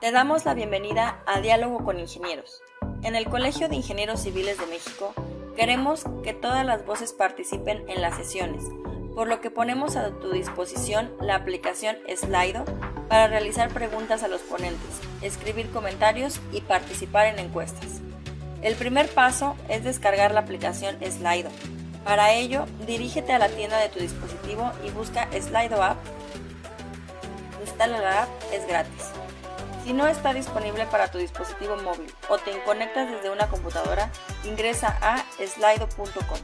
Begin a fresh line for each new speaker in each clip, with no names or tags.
Te damos la bienvenida a Diálogo con Ingenieros. En el Colegio de Ingenieros Civiles de México queremos que todas las voces participen en las sesiones, por lo que ponemos a tu disposición la aplicación Slido para realizar preguntas a los ponentes, escribir comentarios y participar en encuestas. El primer paso es descargar la aplicación Slido. Para ello, dirígete a la tienda de tu dispositivo y busca Slido App. Instala la app, es gratis. Si no está disponible para tu dispositivo móvil o te conectas desde una computadora, ingresa a slido.com.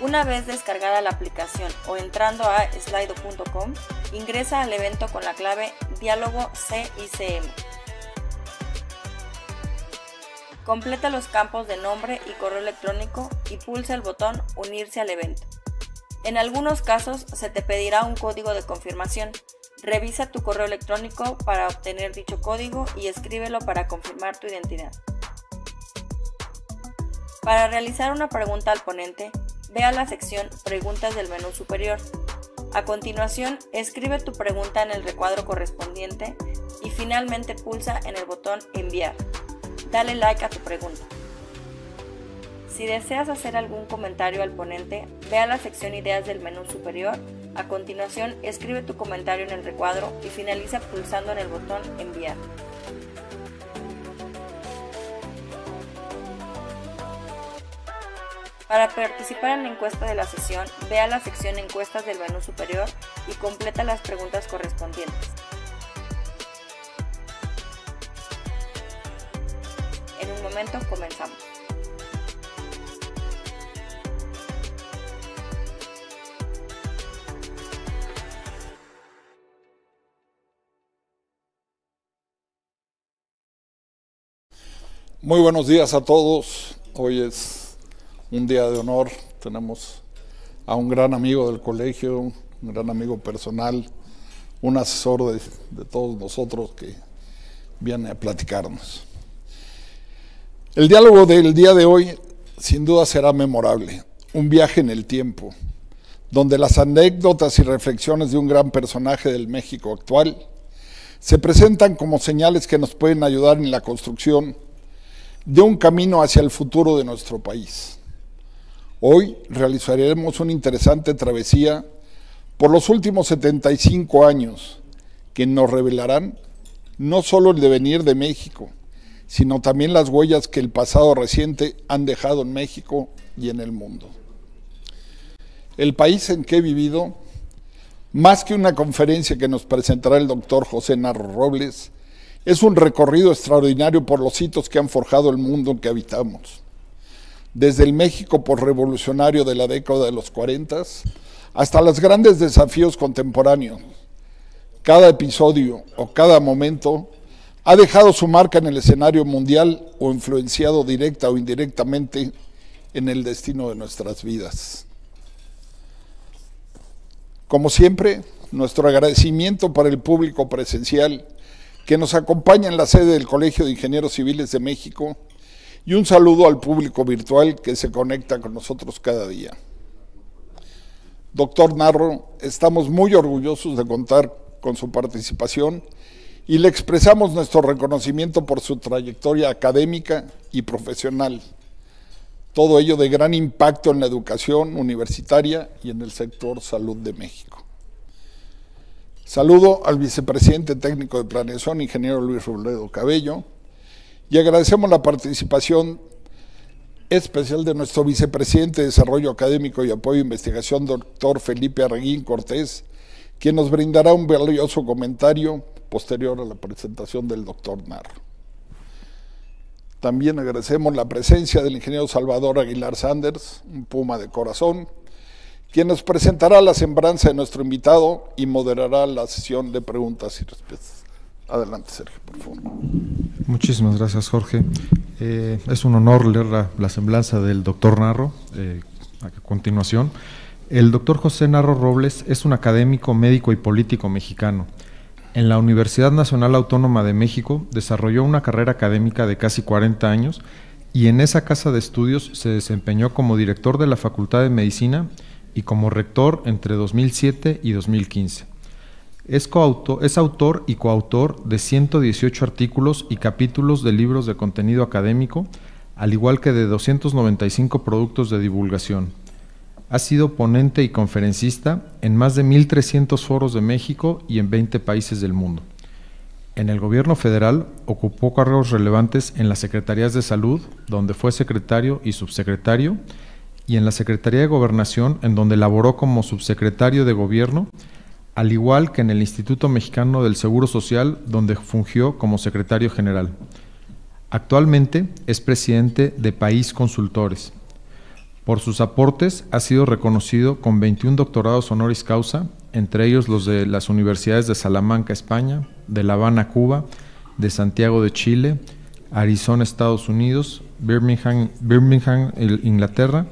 Una vez descargada la aplicación o entrando a slido.com, ingresa al evento con la clave Diálogo CICM. Completa los campos de nombre y correo electrónico y pulsa el botón Unirse al evento. En algunos casos se te pedirá un código de confirmación, Revisa tu correo electrónico para obtener dicho código y escríbelo para confirmar tu identidad. Para realizar una pregunta al ponente, ve a la sección Preguntas del menú superior. A continuación, escribe tu pregunta en el recuadro correspondiente y finalmente pulsa en el botón Enviar. Dale like a tu pregunta. Si deseas hacer algún comentario al ponente, ve a la sección Ideas del menú superior a continuación, escribe tu comentario en el recuadro y finaliza pulsando en el botón Enviar. Para participar en la encuesta de la sesión, ve a la sección Encuestas del menú superior y completa las preguntas correspondientes. En un momento comenzamos.
Muy buenos días a todos. Hoy es un día de honor. Tenemos a un gran amigo del colegio, un gran amigo personal, un asesor de, todos nosotros que viene a platicarnos. El diálogo del día de hoy sin duda será memorable, un viaje en el tiempo, donde las anécdotas y reflexiones de un gran personaje del México actual se presentan como señales que nos pueden ayudar en la construcción de un camino hacia el futuro de nuestro país. Hoy realizaremos una interesante travesía por los últimos 75 años que nos revelarán no solo el devenir de México, sino también las huellas que el pasado reciente han dejado en México y en el mundo. El país en que he vivido, más que una conferencia que nos presentará el doctor José Narro Robles, es un recorrido extraordinario por los hitos que han forjado el mundo en que habitamos. Desde el México revolucionario de la década de los 40 hasta los grandes desafíos contemporáneos. Cada episodio o cada momento ha dejado su marca en el escenario mundial o influenciado directa o indirectamente en el destino de nuestras vidas. Como siempre, nuestro agradecimiento para el público presencial que nos acompaña en la sede del Colegio de Ingenieros Civiles de México y un saludo al público virtual que se conecta con nosotros cada día. Doctor Narro, estamos muy orgullosos de contar con su participación y le expresamos nuestro reconocimiento por su trayectoria académica y profesional. Todo ello de gran impacto en la educación universitaria y en el sector salud de México. Saludo al vicepresidente técnico de Planeación, ingeniero Luis Robledo Cabello, y agradecemos la participación especial de nuestro vicepresidente de Desarrollo Académico y Apoyo a e Investigación, doctor Felipe Arreguín Cortés, quien nos brindará un valioso comentario posterior a la presentación del doctor NAR. También agradecemos la presencia del ingeniero Salvador Aguilar Sanders, un puma de corazón, quien nos presentará la sembranza de nuestro invitado y moderará la sesión de preguntas y respuestas. Adelante, Sergio, por favor.
Muchísimas gracias, Jorge. Eh, es un honor leer la, semblanza del doctor Narro eh, a continuación. El doctor José Narro Robles es un académico, médico y político mexicano. En la Universidad Nacional Autónoma de México desarrolló una carrera académica de casi 40 años y en esa casa de estudios se desempeñó como director de la Facultad de Medicina y como rector entre 2007 y 2015. Es, es, autor y coautor de 118 artículos y capítulos de libros de contenido académico, al igual que de 295 productos de divulgación. Ha sido ponente y conferencista en más de 1.300 foros de México y en 20 países del mundo. En el gobierno federal ocupó cargos relevantes en las Secretarías de Salud, donde fue secretario y subsecretario, y en la Secretaría de Gobernación, en donde laboró como subsecretario de Gobierno, al igual que en el Instituto Mexicano del Seguro Social, donde fungió como secretario general. Actualmente es presidente de País Consultores. Por sus aportes ha sido reconocido con 21 doctorados honoris causa, entre ellos los de las universidades de Salamanca, España, de La Habana, Cuba, de Santiago de Chile, Arizona, Estados Unidos, Birmingham, Birmingham Inglaterra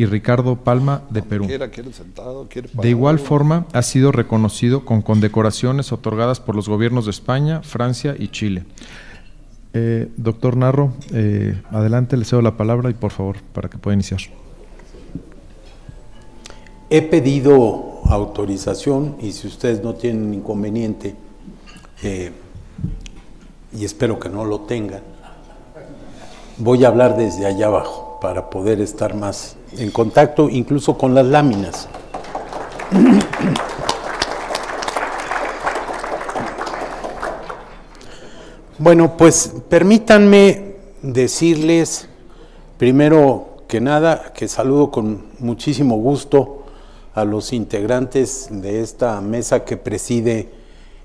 y Ricardo Palma de Perú.
de igual
forma, ha sido reconocido con condecoraciones otorgadas por los gobiernos de España, Francia y Chile. Eh, doctor Narro, eh, adelante, le cedo la palabra y por favor, para que pueda iniciar.
He pedido autorización y si ustedes no tienen inconveniente, eh, y espero que no lo tengan, voy a hablar desde allá abajo para poder estar más en contacto, incluso con las láminas. Bueno, pues permítanme decirles, primero que nada, que saludo con muchísimo gusto a los integrantes de esta mesa que preside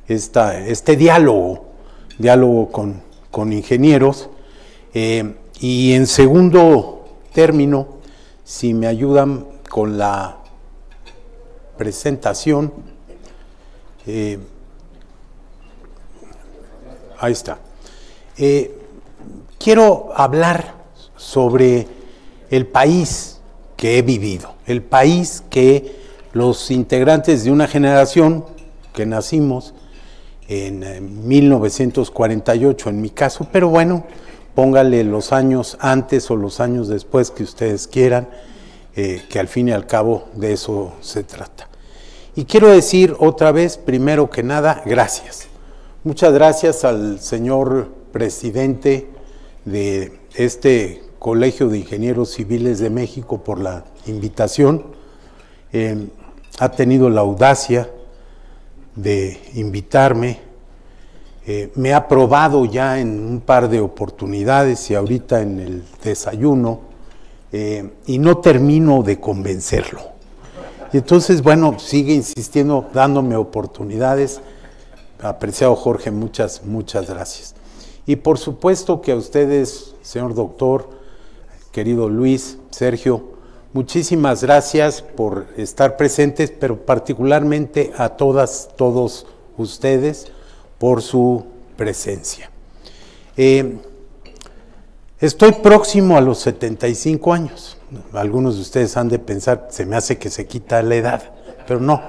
este diálogo, diálogo con, ingenieros. Eh, y en segundo término, si me ayudan con la presentación. Eh, ahí está. Eh, quiero hablar sobre el país que he vivido, el país que los integrantes de una generación que nacimos en 1948 eh, en mi caso, pero bueno, póngale los años antes o los años después que ustedes quieran, eh, que al fin y al cabo de eso se trata. Y quiero decir otra vez, primero que nada, gracias. Muchas gracias al señor presidente de este Colegio de Ingenieros Civiles de México por la invitación. Eh, ha tenido la audacia de invitarme eh, me ha probado ya en un par de oportunidades y ahorita en el desayuno, eh, y no termino de convencerlo. Y entonces, bueno, sigue insistiendo, dándome oportunidades. Apreciado Jorge, muchas, muchas gracias. Y por supuesto que a ustedes, señor doctor, querido Luis, Sergio, muchísimas gracias por estar presentes, pero particularmente a todas, todos ustedes por su presencia. Eh, estoy próximo a los 75 años. Algunos de ustedes han de pensar, se me hace que se quita la edad, pero no.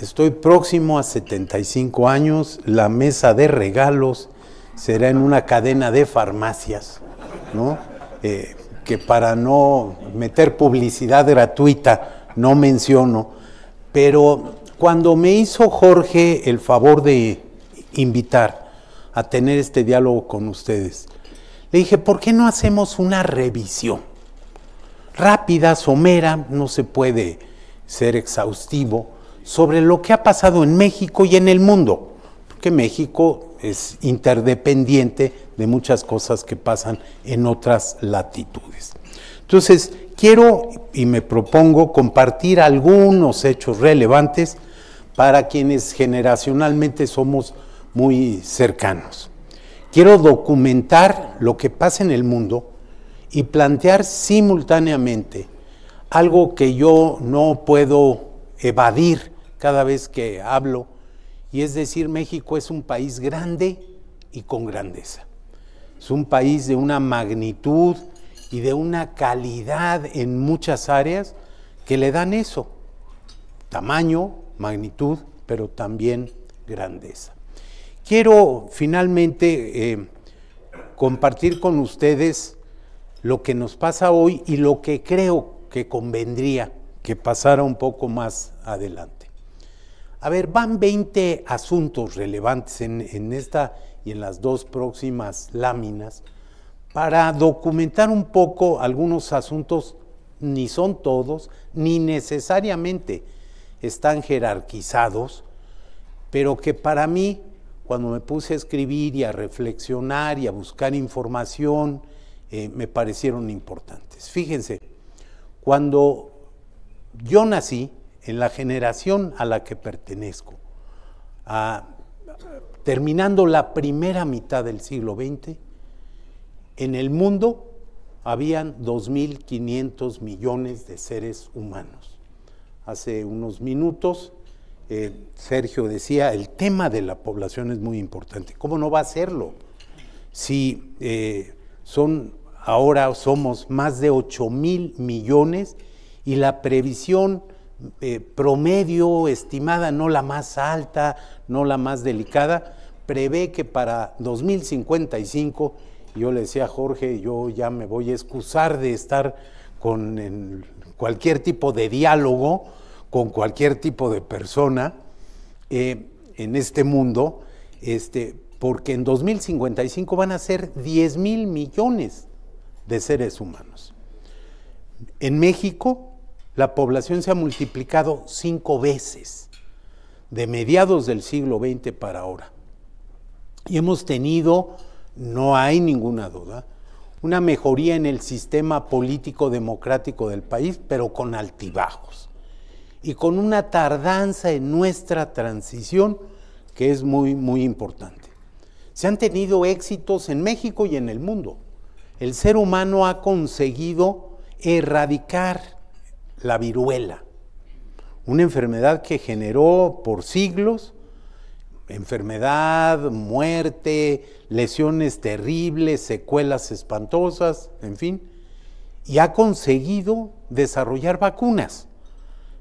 Estoy próximo a 75 años, la mesa de regalos será en una cadena de farmacias, ¿no? Eh, que para no meter publicidad gratuita no menciono, pero cuando me hizo Jorge el favor de invitar a tener este diálogo con ustedes, le dije, ¿por qué no hacemos una revisión? Rápida, somera, no se puede ser exhaustivo, sobre lo que ha pasado en México y en el mundo, porque México es interdependiente de muchas cosas que pasan en otras latitudes. Entonces, quiero y me propongo compartir algunos hechos relevantes para quienes generacionalmente somos muy cercanos. Quiero documentar lo que pasa en el mundo y plantear simultáneamente algo que yo no puedo evadir cada vez que hablo, y es decir, México es un país grande y con grandeza. Es un país de una magnitud y de una calidad en muchas áreas que le dan eso, tamaño, magnitud, pero también grandeza. Quiero finalmente eh, compartir con ustedes lo que nos pasa hoy y lo que creo que convendría que pasara un poco más adelante. A ver, van 20 asuntos relevantes en, en esta y en las dos próximas láminas para documentar un poco algunos asuntos, ni son todos, ni necesariamente están jerarquizados, pero que para mí, cuando me puse a escribir y a reflexionar y a buscar información, eh, me parecieron importantes. Fíjense, cuando yo nací, en la generación a la que pertenezco, terminando la primera mitad del siglo XX, en el mundo habían 2.500 millones de seres humanos hace unos minutos. Eh, Sergio decía, el tema de la población es muy importante. ¿Cómo no va a serlo? Si eh, son, ahora somos más de 8 mil millones y la previsión eh, promedio estimada, no la más alta, no la más delicada, prevé que para 2055, yo le decía a Jorge, yo ya me voy a excusar de estar con el, cualquier tipo de diálogo con cualquier tipo de persona eh, en este mundo, este, porque en 2055 van a ser 10 mil millones de seres humanos. En México, la población se ha multiplicado cinco veces de mediados del siglo XX para ahora. Y hemos tenido, no hay ninguna duda, una mejoría en el sistema político democrático del país, pero con altibajos y con una tardanza en nuestra transición que es muy, muy importante. Se han tenido éxitos en México y en el mundo. El ser humano ha conseguido erradicar la viruela, una enfermedad que generó por siglos enfermedad, muerte, lesiones terribles, secuelas espantosas, en fin, y ha conseguido desarrollar vacunas.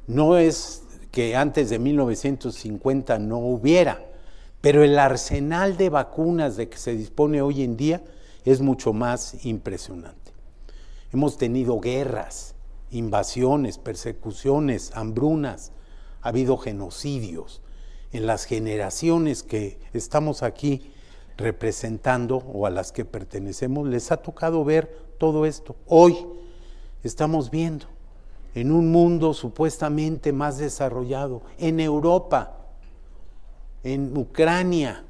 No es que antes de 1950 no hubiera, pero el arsenal de vacunas de que se dispone hoy en día es mucho más impresionante. Hemos tenido guerras, invasiones, persecuciones, hambrunas, ha habido genocidios, en las generaciones que estamos aquí representando o a las que pertenecemos, les ha tocado ver todo esto. Hoy estamos viendo en un mundo supuestamente más desarrollado, en Europa, en Ucrania,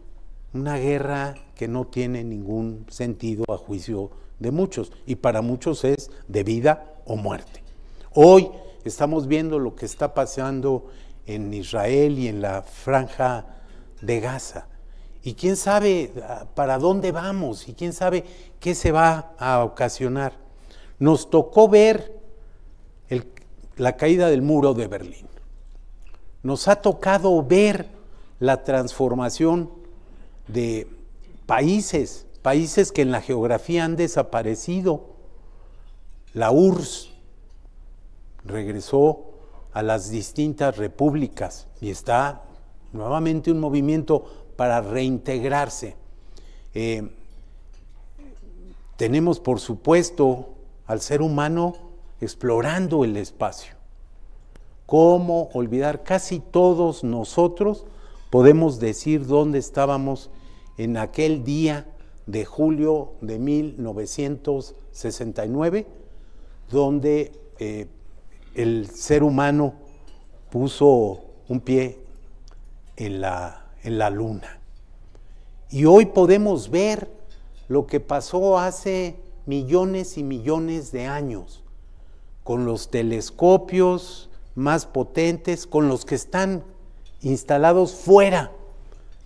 una guerra que no tiene ningún sentido a juicio de muchos y para muchos es de vida o muerte. Hoy estamos viendo lo que está pasando en Israel y en la franja de Gaza. Y quién sabe ah, para dónde vamos y quién sabe qué se va a ocasionar. Nos tocó ver la caída del muro de Berlín. Nos ha tocado ver la transformación de países, países que en la geografía han desaparecido. La URSS regresó a las distintas repúblicas y está nuevamente un movimiento para reintegrarse. Eh, tenemos, por supuesto, al ser humano explorando el espacio. ¿Cómo olvidar? Casi todos nosotros podemos decir dónde estábamos en aquel día de julio de 1969, donde eh, el ser humano puso un pie en la, luna. Y hoy podemos ver lo que pasó hace millones y millones de años con los telescopios más potentes, con los que están instalados fuera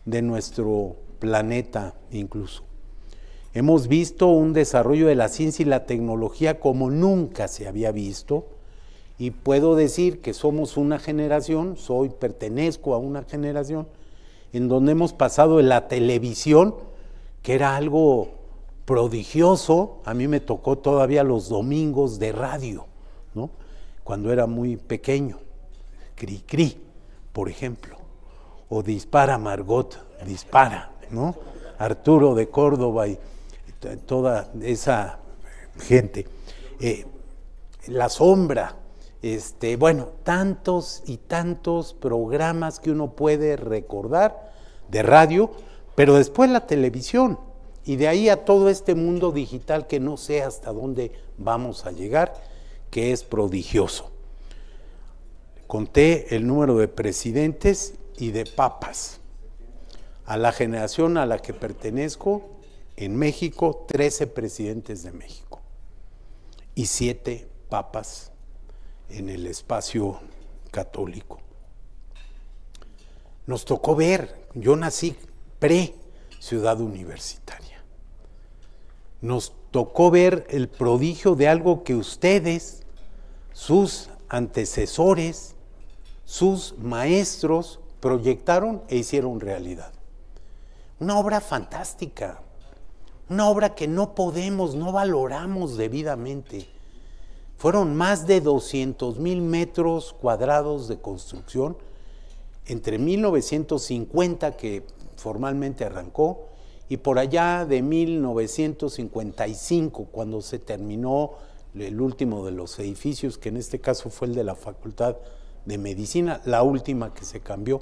de nuestro planeta incluso. Hemos visto un desarrollo de la ciencia y la tecnología como nunca se había visto y puedo decir que somos una generación, soy, pertenezco a una generación en donde hemos pasado de la televisión, que era algo prodigioso, a mí me tocó todavía los domingos de radio, ¿no? Cuando era muy pequeño, Cri Cri, por ejemplo, o Dispara Margot, Dispara, ¿no? Arturo de Córdoba y toda esa gente. Eh, la sombra, este, bueno, tantos y tantos programas que uno puede recordar de radio, pero después la televisión y de ahí a todo este mundo digital que no sé hasta dónde vamos a llegar, que es prodigioso. Conté el número de presidentes y de papas. A la generación a la que pertenezco, en México, 13 presidentes de México y 7 papas en el espacio católico. Nos tocó ver, yo nací pre ciudad universitaria. Nos tocó ver el prodigio de algo que ustedes, sus antecesores, sus maestros proyectaron e hicieron realidad. Una obra fantástica, una obra que no podemos, no valoramos debidamente fueron más de 200 mil metros cuadrados de construcción entre 1950, que formalmente arrancó, y por allá de 1955, cuando se terminó el último de los edificios, que en este caso fue el de la Facultad de Medicina, la última que se cambió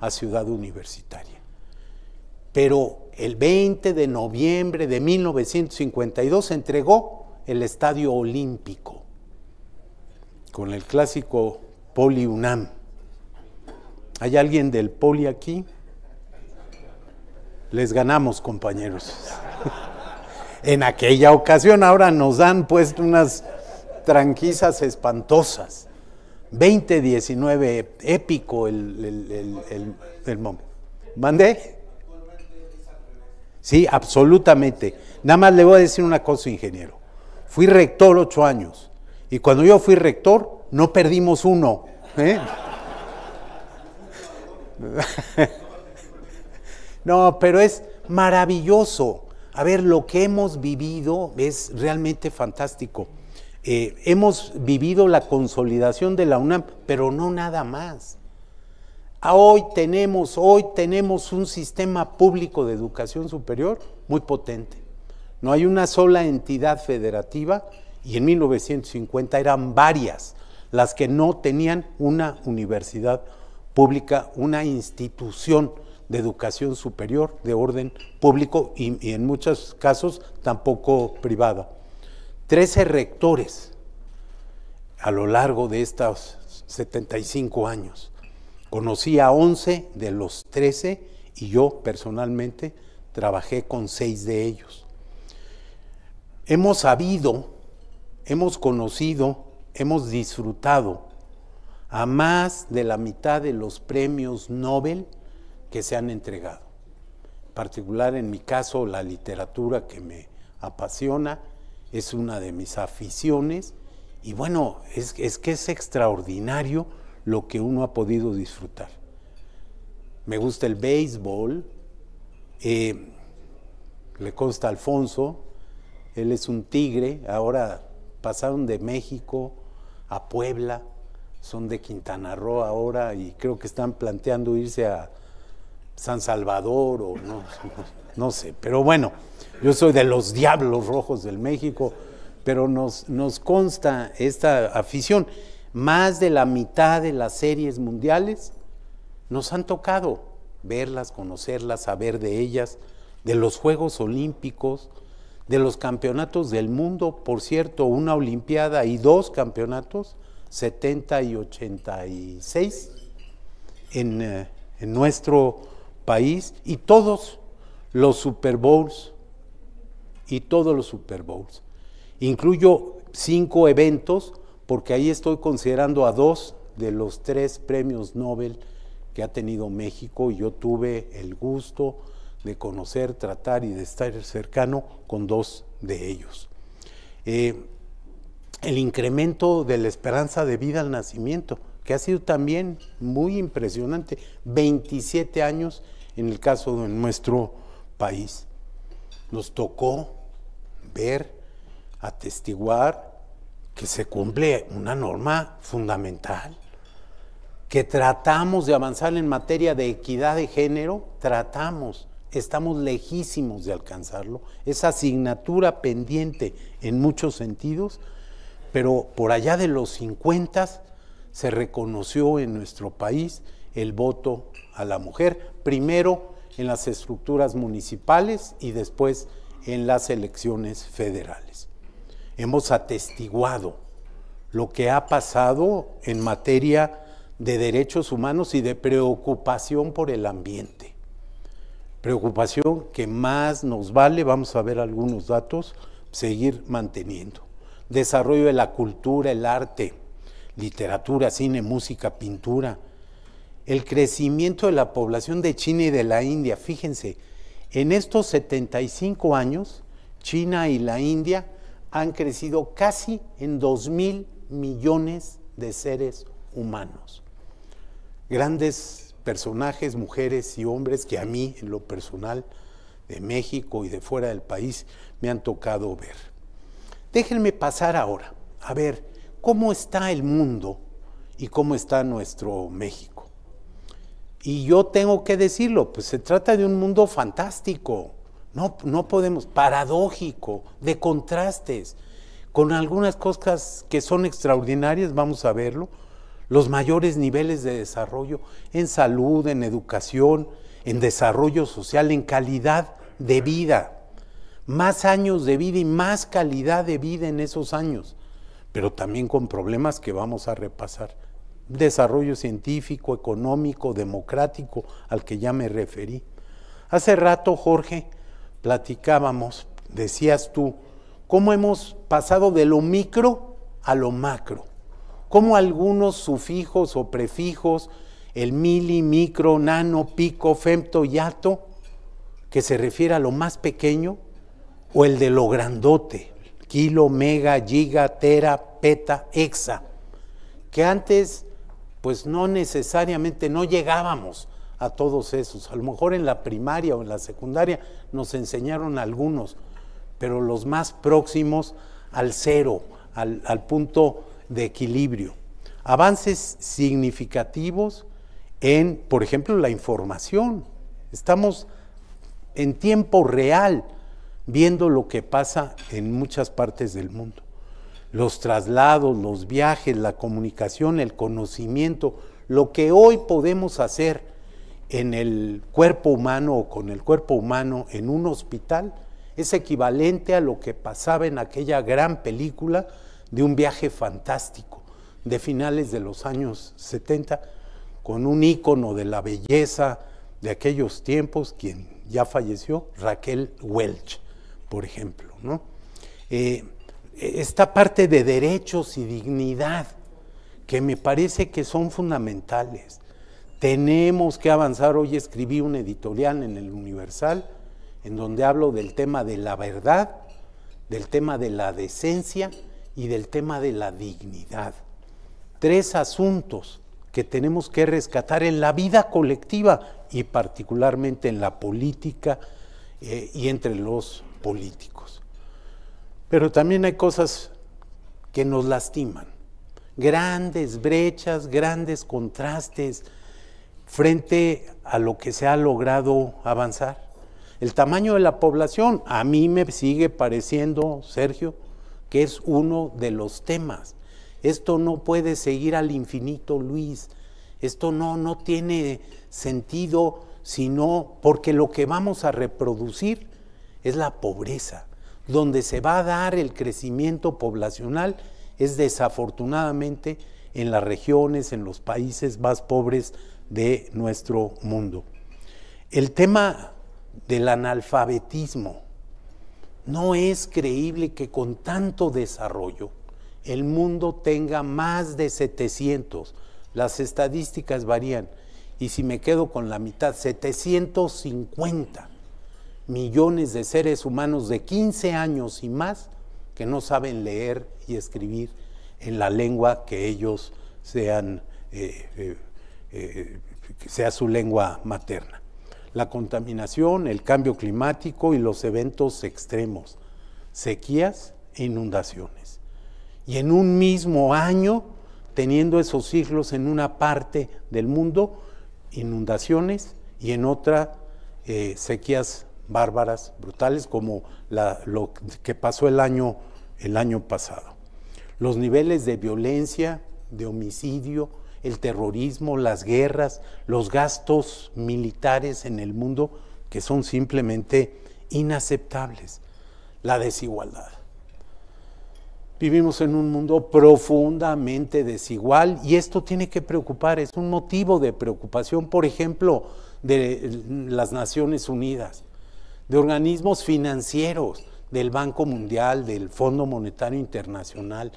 a Ciudad Universitaria. Pero el 20 de noviembre de 1952 se entregó el Estadio Olímpico con el clásico Poli UNAM. ¿Hay alguien del Poli aquí? Les ganamos, compañeros. en aquella ocasión, ahora nos han puesto unas tranquisas espantosas. 20-19, épico el, el, el, el, el momento. ¿Mandé? Sí, absolutamente. Nada más le voy a decir una cosa, ingeniero. Fui rector ocho años y cuando yo fui rector, no perdimos uno. ¿eh? no, pero es maravilloso. A ver, lo que hemos vivido es realmente fantástico. Eh, hemos vivido la consolidación de la UNAM, pero no nada más. Ah, hoy tenemos, hoy tenemos un sistema público de educación superior muy potente. No hay una sola entidad federativa y en 1950 eran varias las que no tenían una universidad pública, una institución de educación superior de orden público y, en muchos casos tampoco privada. Trece rectores a lo largo de estos 75 años. Conocí a 11 de los 13 y yo personalmente trabajé con seis de ellos. Hemos sabido hemos conocido, hemos disfrutado a más de la mitad de los premios Nobel que se han entregado. En particular, en mi caso, la literatura que me apasiona es una de mis aficiones y bueno, es, que es extraordinario lo que uno ha podido disfrutar. Me gusta el béisbol, eh, le consta Alfonso, él es un tigre, ahora pasaron de México a Puebla, son de Quintana Roo ahora y creo que están planteando irse a San Salvador o no, sé, pero bueno, yo soy de los diablos rojos del México, pero nos consta esta afición. Más de la mitad de las series mundiales nos han tocado verlas, conocerlas, saber de ellas, de los Juegos Olímpicos, de los campeonatos del mundo, por cierto, una Olimpiada y dos campeonatos, 70 y 86, en, eh, en nuestro país, y todos los Super Bowls, y todos los Super Bowls. Incluyo cinco eventos, porque ahí estoy considerando a dos de los tres premios Nobel que ha tenido México, y yo tuve el gusto de conocer, tratar y de estar cercano con dos de ellos. Eh, el incremento de la esperanza de vida al nacimiento, que ha sido también muy impresionante, 27 años en el caso de nuestro país. Nos tocó ver, atestiguar que se cumple una norma fundamental, que tratamos de avanzar en materia de equidad de género, tratamos, estamos lejísimos de alcanzarlo, Esa asignatura pendiente en muchos sentidos, pero por allá de los 50 se reconoció en nuestro país el voto a la mujer, primero en las estructuras municipales y después en las elecciones federales. Hemos atestiguado lo que ha pasado en materia de derechos humanos y de preocupación por el ambiente preocupación que más nos vale, vamos a ver algunos datos, seguir manteniendo. Desarrollo de la cultura, el arte, literatura, cine, música, pintura. El crecimiento de la población de China y de la India. Fíjense, en estos 75 años, China y la India han crecido casi en 2 mil millones de seres humanos. Grandes personajes, mujeres y hombres que a mí, en lo personal, de México y de fuera del país, me han tocado ver. Déjenme pasar ahora a ver cómo está el mundo y cómo está nuestro México. Y yo tengo que decirlo, pues se trata de un mundo fantástico, no, no podemos, paradójico, de contrastes, con algunas cosas que son extraordinarias, vamos a verlo, los mayores niveles de desarrollo en salud, en educación, en desarrollo social, en calidad de vida. Más años de vida y más calidad de vida en esos años, pero también con problemas que vamos a repasar. Desarrollo científico, económico, democrático, al que ya me referí. Hace rato, Jorge, platicábamos, decías tú, cómo hemos pasado de lo micro a lo macro cómo algunos sufijos o prefijos, el mili, micro, nano, pico, femto, yato, que se refiere a lo más pequeño, o el de lo grandote, kilo, mega, giga, tera, peta, hexa, que antes pues no necesariamente, no llegábamos a todos esos. A lo mejor en la primaria o en la secundaria nos enseñaron algunos, pero los más próximos al cero, al punto de equilibrio, avances significativos en, por ejemplo, la información. Estamos en tiempo real viendo lo que pasa en muchas partes del mundo. Los traslados, los viajes, la comunicación, el conocimiento, lo que hoy podemos hacer en el cuerpo humano o con el cuerpo humano en un hospital es equivalente a lo que pasaba en aquella gran película de un viaje fantástico de finales de los años 70 con un ícono de la belleza de aquellos tiempos, quien ya falleció, Raquel Welch, por ejemplo. Eh, esta parte de derechos y dignidad que me parece que son fundamentales. Tenemos que avanzar. Hoy escribí un editorial en el Universal en donde hablo del tema de la verdad, del tema de la decencia y del tema de la dignidad. Tres asuntos que tenemos que rescatar en la vida colectiva y particularmente en la política eh, y entre los políticos. Pero también hay cosas que nos lastiman, grandes brechas, grandes contrastes frente a lo que se ha logrado avanzar. El tamaño de la población, a mí me sigue pareciendo, Sergio, que es uno de los temas. Esto no puede seguir al infinito, Luis. Esto no, no tiene sentido, sino porque lo que vamos a reproducir es la pobreza. Donde se va a dar el crecimiento poblacional es desafortunadamente en las regiones, en los países más pobres de nuestro mundo. El tema del analfabetismo no es creíble que con tanto desarrollo el mundo tenga más de 700. Las estadísticas varían. Y si me quedo con la mitad, 750 millones de seres humanos de 15 años y más que no saben leer y escribir en la lengua que ellos sean, eh, eh, eh, que sea su lengua materna la contaminación, el cambio climático y los eventos extremos, sequías e inundaciones. Y en un mismo año, teniendo esos siglos en una parte del mundo, inundaciones y en otra eh, sequías bárbaras, brutales, como lo que pasó el año, el año pasado. Los niveles de violencia, de homicidio, el terrorismo, las guerras, los gastos militares en el mundo que son simplemente inaceptables, la desigualdad. Vivimos en un mundo profundamente desigual y esto tiene que preocupar, es un motivo de preocupación, por ejemplo, de las Naciones Unidas, de organismos financieros, del Banco Mundial, del Fondo Monetario Internacional,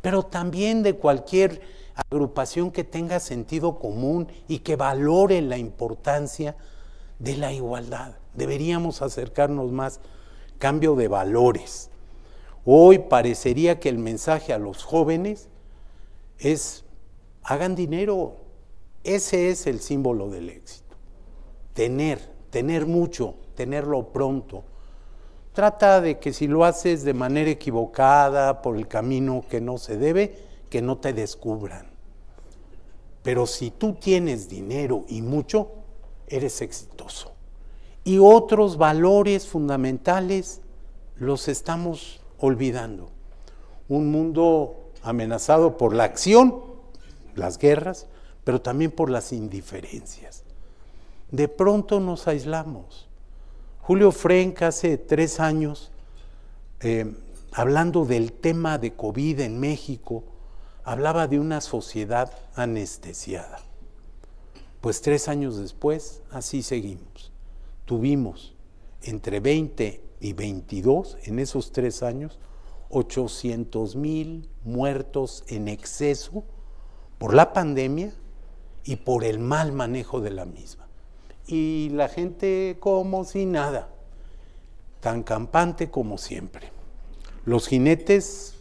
pero también de cualquier agrupación que tenga sentido común y que valore la importancia de la igualdad. Deberíamos acercarnos más, cambio de valores. Hoy parecería que el mensaje a los jóvenes es, hagan dinero, ese es el símbolo del éxito. Tener, tener mucho, tenerlo pronto. Trata de que si lo haces de manera equivocada, por el camino que no se debe, que no te descubran. Pero si tú tienes dinero y mucho, eres exitoso. Y otros valores fundamentales los estamos olvidando. Un mundo amenazado por la acción, las guerras, pero también por las indiferencias. De pronto nos aislamos. Julio Frenk hace tres años, eh, hablando del tema de COVID en México, hablaba de una sociedad anestesiada. Pues tres años después, así seguimos. Tuvimos entre 20 y 22, en esos tres años, 800 mil muertos en exceso por la pandemia y por el mal manejo de la misma. Y la gente como si nada, tan campante como siempre. Los jinetes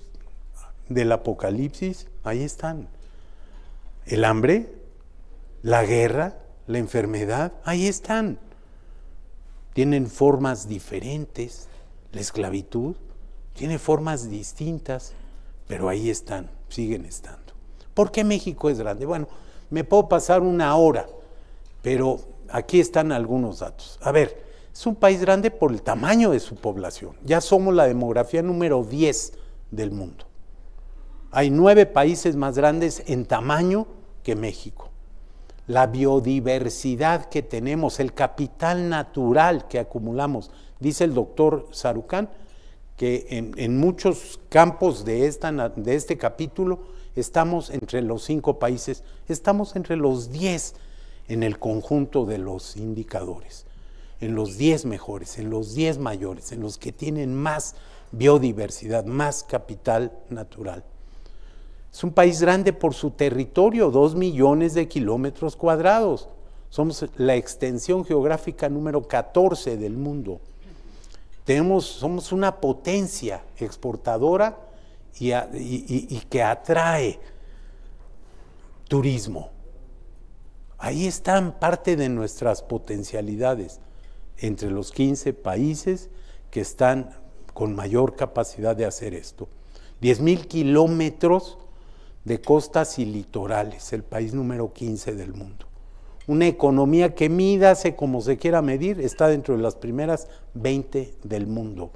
del apocalipsis ahí están. El hambre, la guerra, la enfermedad, ahí están. Tienen formas diferentes. La esclavitud tiene formas distintas, pero ahí están, siguen estando. ¿Por qué México es grande? Bueno, me puedo pasar una hora, pero aquí están algunos datos. A ver, es un país grande por el tamaño de su población. Ya somos la demografía número 10 del mundo. Hay nueve países más grandes en tamaño que México. La biodiversidad que tenemos, el capital natural que acumulamos, dice el doctor Sarucán, que en, muchos campos de este capítulo estamos entre los cinco países, estamos entre los diez en el conjunto de los indicadores, en los diez mejores, en los diez mayores, en los que tienen más biodiversidad, más capital natural. Es un país grande por su territorio, dos millones de kilómetros cuadrados. Somos la extensión geográfica número 14 del mundo. Tenemos, somos una potencia exportadora y, que atrae turismo. Ahí están parte de nuestras potencialidades entre los 15 países que están con mayor capacidad de hacer esto. mil kilómetros de costas y litorales, el país número 15 del mundo. Una economía que mídase como se quiera medir, está dentro de las primeras 20 del mundo.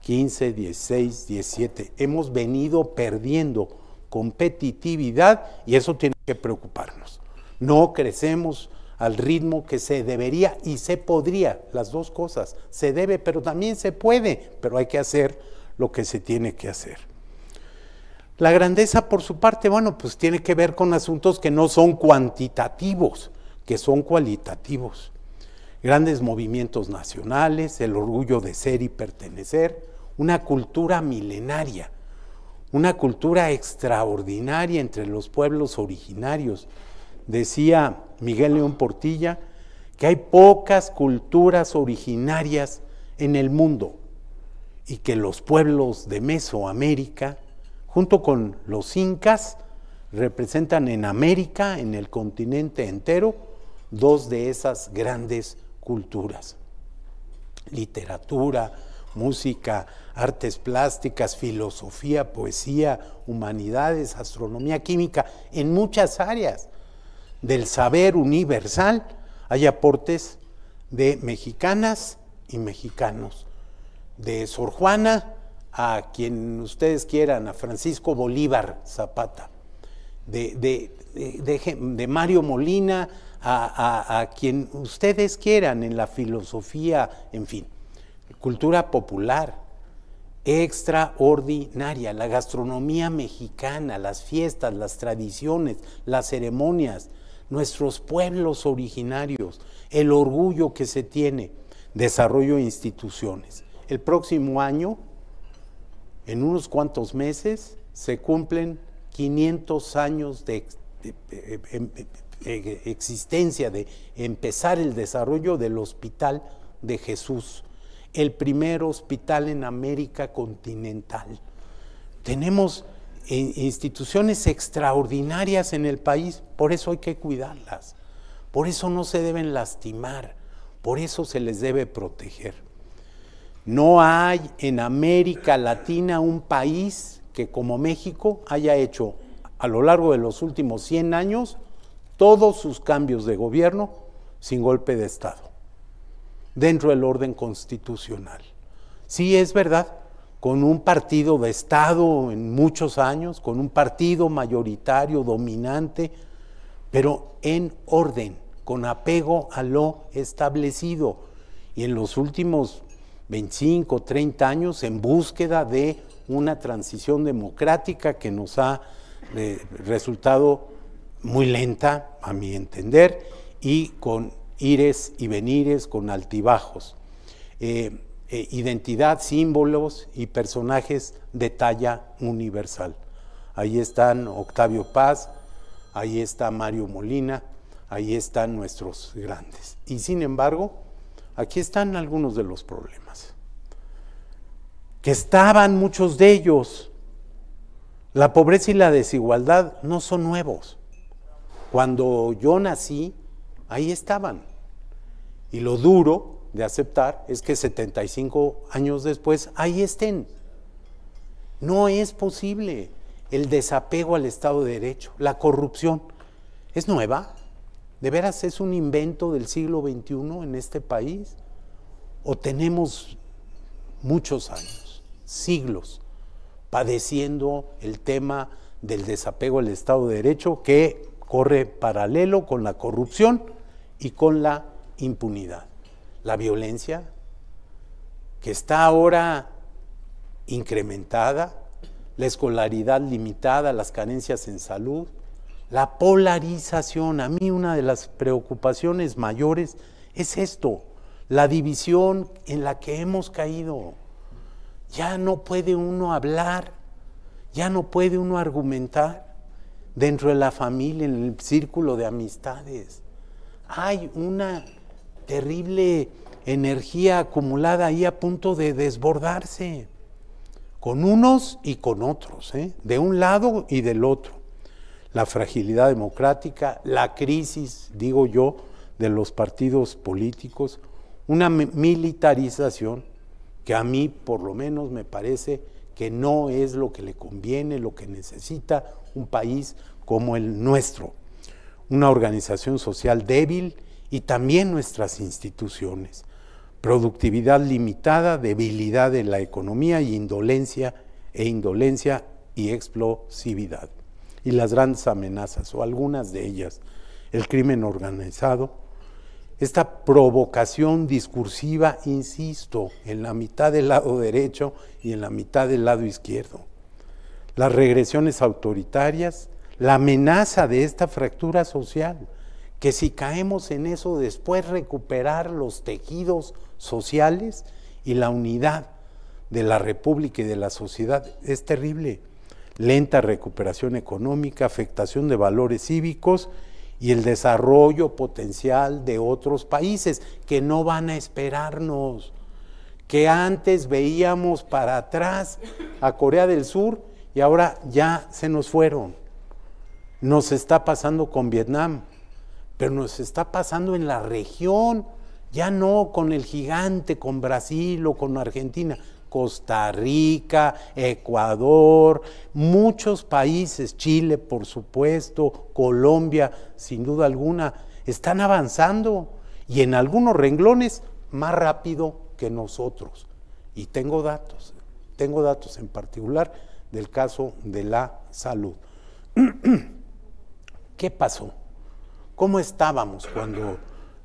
15, 16, 17. Hemos venido perdiendo competitividad y eso tiene que preocuparnos. No crecemos al ritmo que se debería y se podría, las dos cosas. Se debe, pero también se puede, pero hay que hacer lo que se tiene que hacer. La grandeza, por su parte, bueno, pues tiene que ver con asuntos que no son cuantitativos, que son cualitativos. Grandes movimientos nacionales, el orgullo de ser y pertenecer, una cultura milenaria, una cultura extraordinaria entre los pueblos originarios. Decía Miguel León Portilla que hay pocas culturas originarias en el mundo y que los pueblos de Mesoamérica junto con los incas, representan en América, en el continente entero, dos de esas grandes culturas. Literatura, música, artes plásticas, filosofía, poesía, humanidades, astronomía, química, en muchas áreas del saber universal hay aportes de mexicanas y mexicanos, de Sor Juana a quien ustedes quieran, a Francisco Bolívar Zapata, de, Mario Molina, a, a, quien ustedes quieran en la filosofía, en fin, cultura popular, extraordinaria, la gastronomía mexicana, las fiestas, las tradiciones, las ceremonias, nuestros pueblos originarios, el orgullo que se tiene, desarrollo de instituciones. El próximo año en unos cuantos meses se cumplen 500 años em, de, existencia, de empezar el desarrollo del Hospital de Jesús, el primer hospital en América continental. Tenemos eh, instituciones extraordinarias en el país, por eso hay que cuidarlas, por eso no se deben lastimar, por eso se les debe proteger. No hay en América Latina un país que como México haya hecho a lo largo de los últimos 100 años todos sus cambios de gobierno sin golpe de Estado, dentro del orden constitucional. Sí, es verdad, con un partido de Estado en muchos años, con un partido mayoritario, dominante, pero en orden, con apego a lo establecido. Y en los últimos 25, 30 años en búsqueda de una transición democrática que nos ha eh, resultado muy lenta, a mi entender, y con ires y venires, con altibajos. Eh, eh, identidad, símbolos y personajes de talla universal. Ahí están Octavio Paz, ahí está Mario Molina, ahí están nuestros grandes. Y sin embargo, Aquí están algunos de los problemas. Que estaban muchos de ellos. La pobreza y la desigualdad no son nuevos. Cuando yo nací, ahí estaban. Y lo duro de aceptar es que 75 años después, ahí estén. No es posible el desapego al Estado de Derecho, la corrupción. ¿Es nueva? ¿De veras es un invento del siglo XXI en este país? ¿O tenemos muchos años, siglos, padeciendo el tema del desapego al Estado de Derecho que corre paralelo con la corrupción y con la impunidad? La violencia, que está ahora incrementada, la escolaridad limitada, las carencias en salud, la polarización. A mí una de las preocupaciones mayores es esto, la división en la que hemos caído. Ya no puede uno hablar, ya no puede uno argumentar dentro de la familia, en el círculo de amistades. Hay una terrible energía acumulada ahí a punto de desbordarse, con unos y con otros, ¿eh? de un lado y del otro la fragilidad democrática, la crisis, digo yo, de los partidos políticos, una militarización que a mí por lo menos me parece que no es lo que le conviene, lo que necesita un país como el nuestro. Una organización social débil y también nuestras instituciones. Productividad limitada, debilidad de la economía y indolencia e indolencia y explosividad y las grandes amenazas, o algunas de ellas, el crimen organizado, esta provocación discursiva, insisto, en la mitad del lado derecho y en la mitad del lado izquierdo, las regresiones autoritarias, la amenaza de esta fractura social, que si caemos en eso después recuperar los tejidos sociales y la unidad de la República y de la sociedad es terrible lenta recuperación económica, afectación de valores cívicos y el desarrollo potencial de otros países que no van a esperarnos, que antes veíamos para atrás a Corea del Sur y ahora ya se nos fueron. Nos está pasando con Vietnam, pero nos está pasando en la región, ya no con el gigante, con Brasil o con Argentina, Costa Rica, Ecuador, muchos países, Chile por supuesto, Colombia, sin duda alguna, están avanzando y en algunos renglones más rápido que nosotros. Y tengo datos, tengo datos en particular del caso de la salud. ¿Qué pasó? ¿Cómo estábamos cuando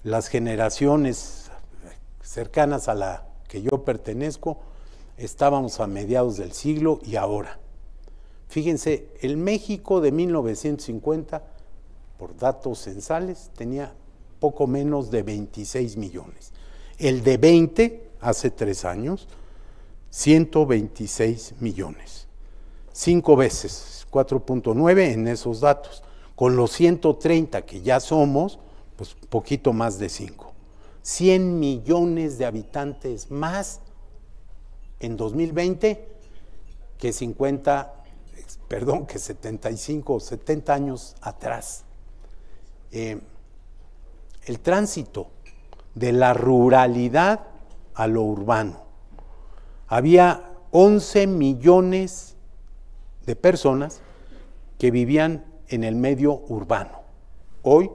las generaciones cercanas a la que yo pertenezco estábamos a mediados del siglo y ahora. Fíjense, el México de 1950, por datos censales, tenía poco menos de 26 millones. El de 20, hace tres años, 126 millones. Cinco veces, 4.9 en esos datos. Con los 130 que ya somos, pues poquito más de 5. 100 millones de habitantes más en 2020 que 50, perdón, que 75 o 70 años atrás. Eh, el tránsito de la ruralidad a lo urbano. Había 11 millones de personas que vivían en el medio urbano. Hoy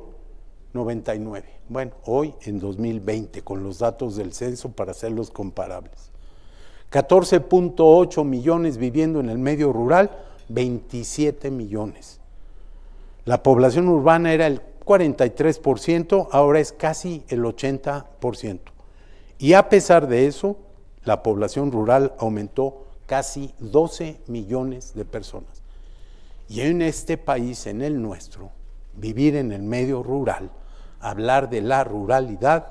99. Bueno, hoy en 2020, con los datos del censo para hacerlos comparables. 14.8 millones viviendo en el medio rural, 27 millones. La población urbana era el 43%, ahora es casi el 80%. Y a pesar de eso, la población rural aumentó casi 12 millones de personas. Y en este país, en el nuestro, vivir en el medio rural, hablar de la ruralidad,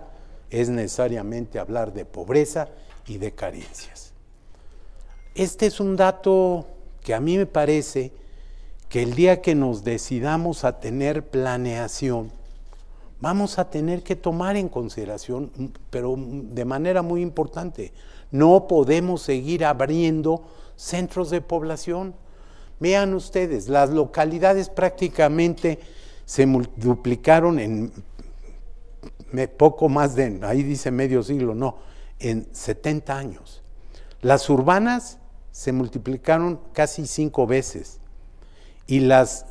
es necesariamente hablar de pobreza y de carencias. Este es un dato que a mí me parece que el día que nos decidamos a tener planeación, vamos a tener que tomar en consideración, pero de manera muy importante, no podemos seguir abriendo centros de población. Vean ustedes, las localidades prácticamente se multiplicaron en poco más de, ahí dice medio siglo, no, en 70 años. Las urbanas se multiplicaron casi cinco veces. Y las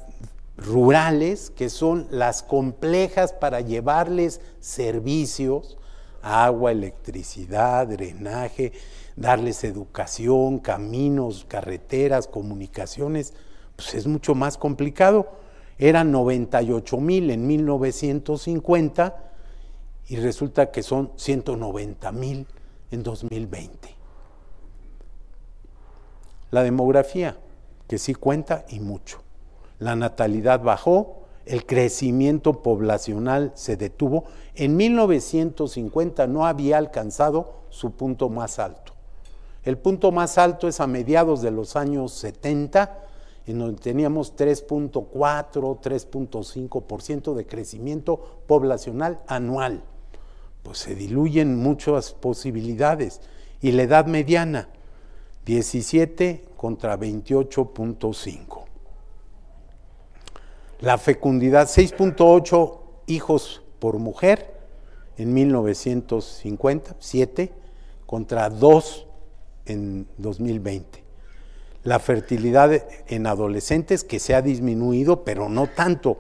rurales, que son las complejas para llevarles servicios, agua, electricidad, drenaje, darles educación, caminos, carreteras, comunicaciones, pues es mucho más complicado. Eran 98 mil en 1950 y resulta que son 190 mil en 2020. La demografía, que sí cuenta y mucho. La natalidad bajó, el crecimiento poblacional se detuvo. En 1950 no había alcanzado su punto más alto. El punto más alto es a mediados de los años 70, en donde teníamos 3.4, 3.5% de crecimiento poblacional anual. Pues se diluyen muchas posibilidades. Y la edad mediana, 17 contra 28.5. La fecundidad 6.8 hijos por mujer en 1950, 7 contra 2 en 2020. La fertilidad en adolescentes que se ha disminuido, pero no tanto.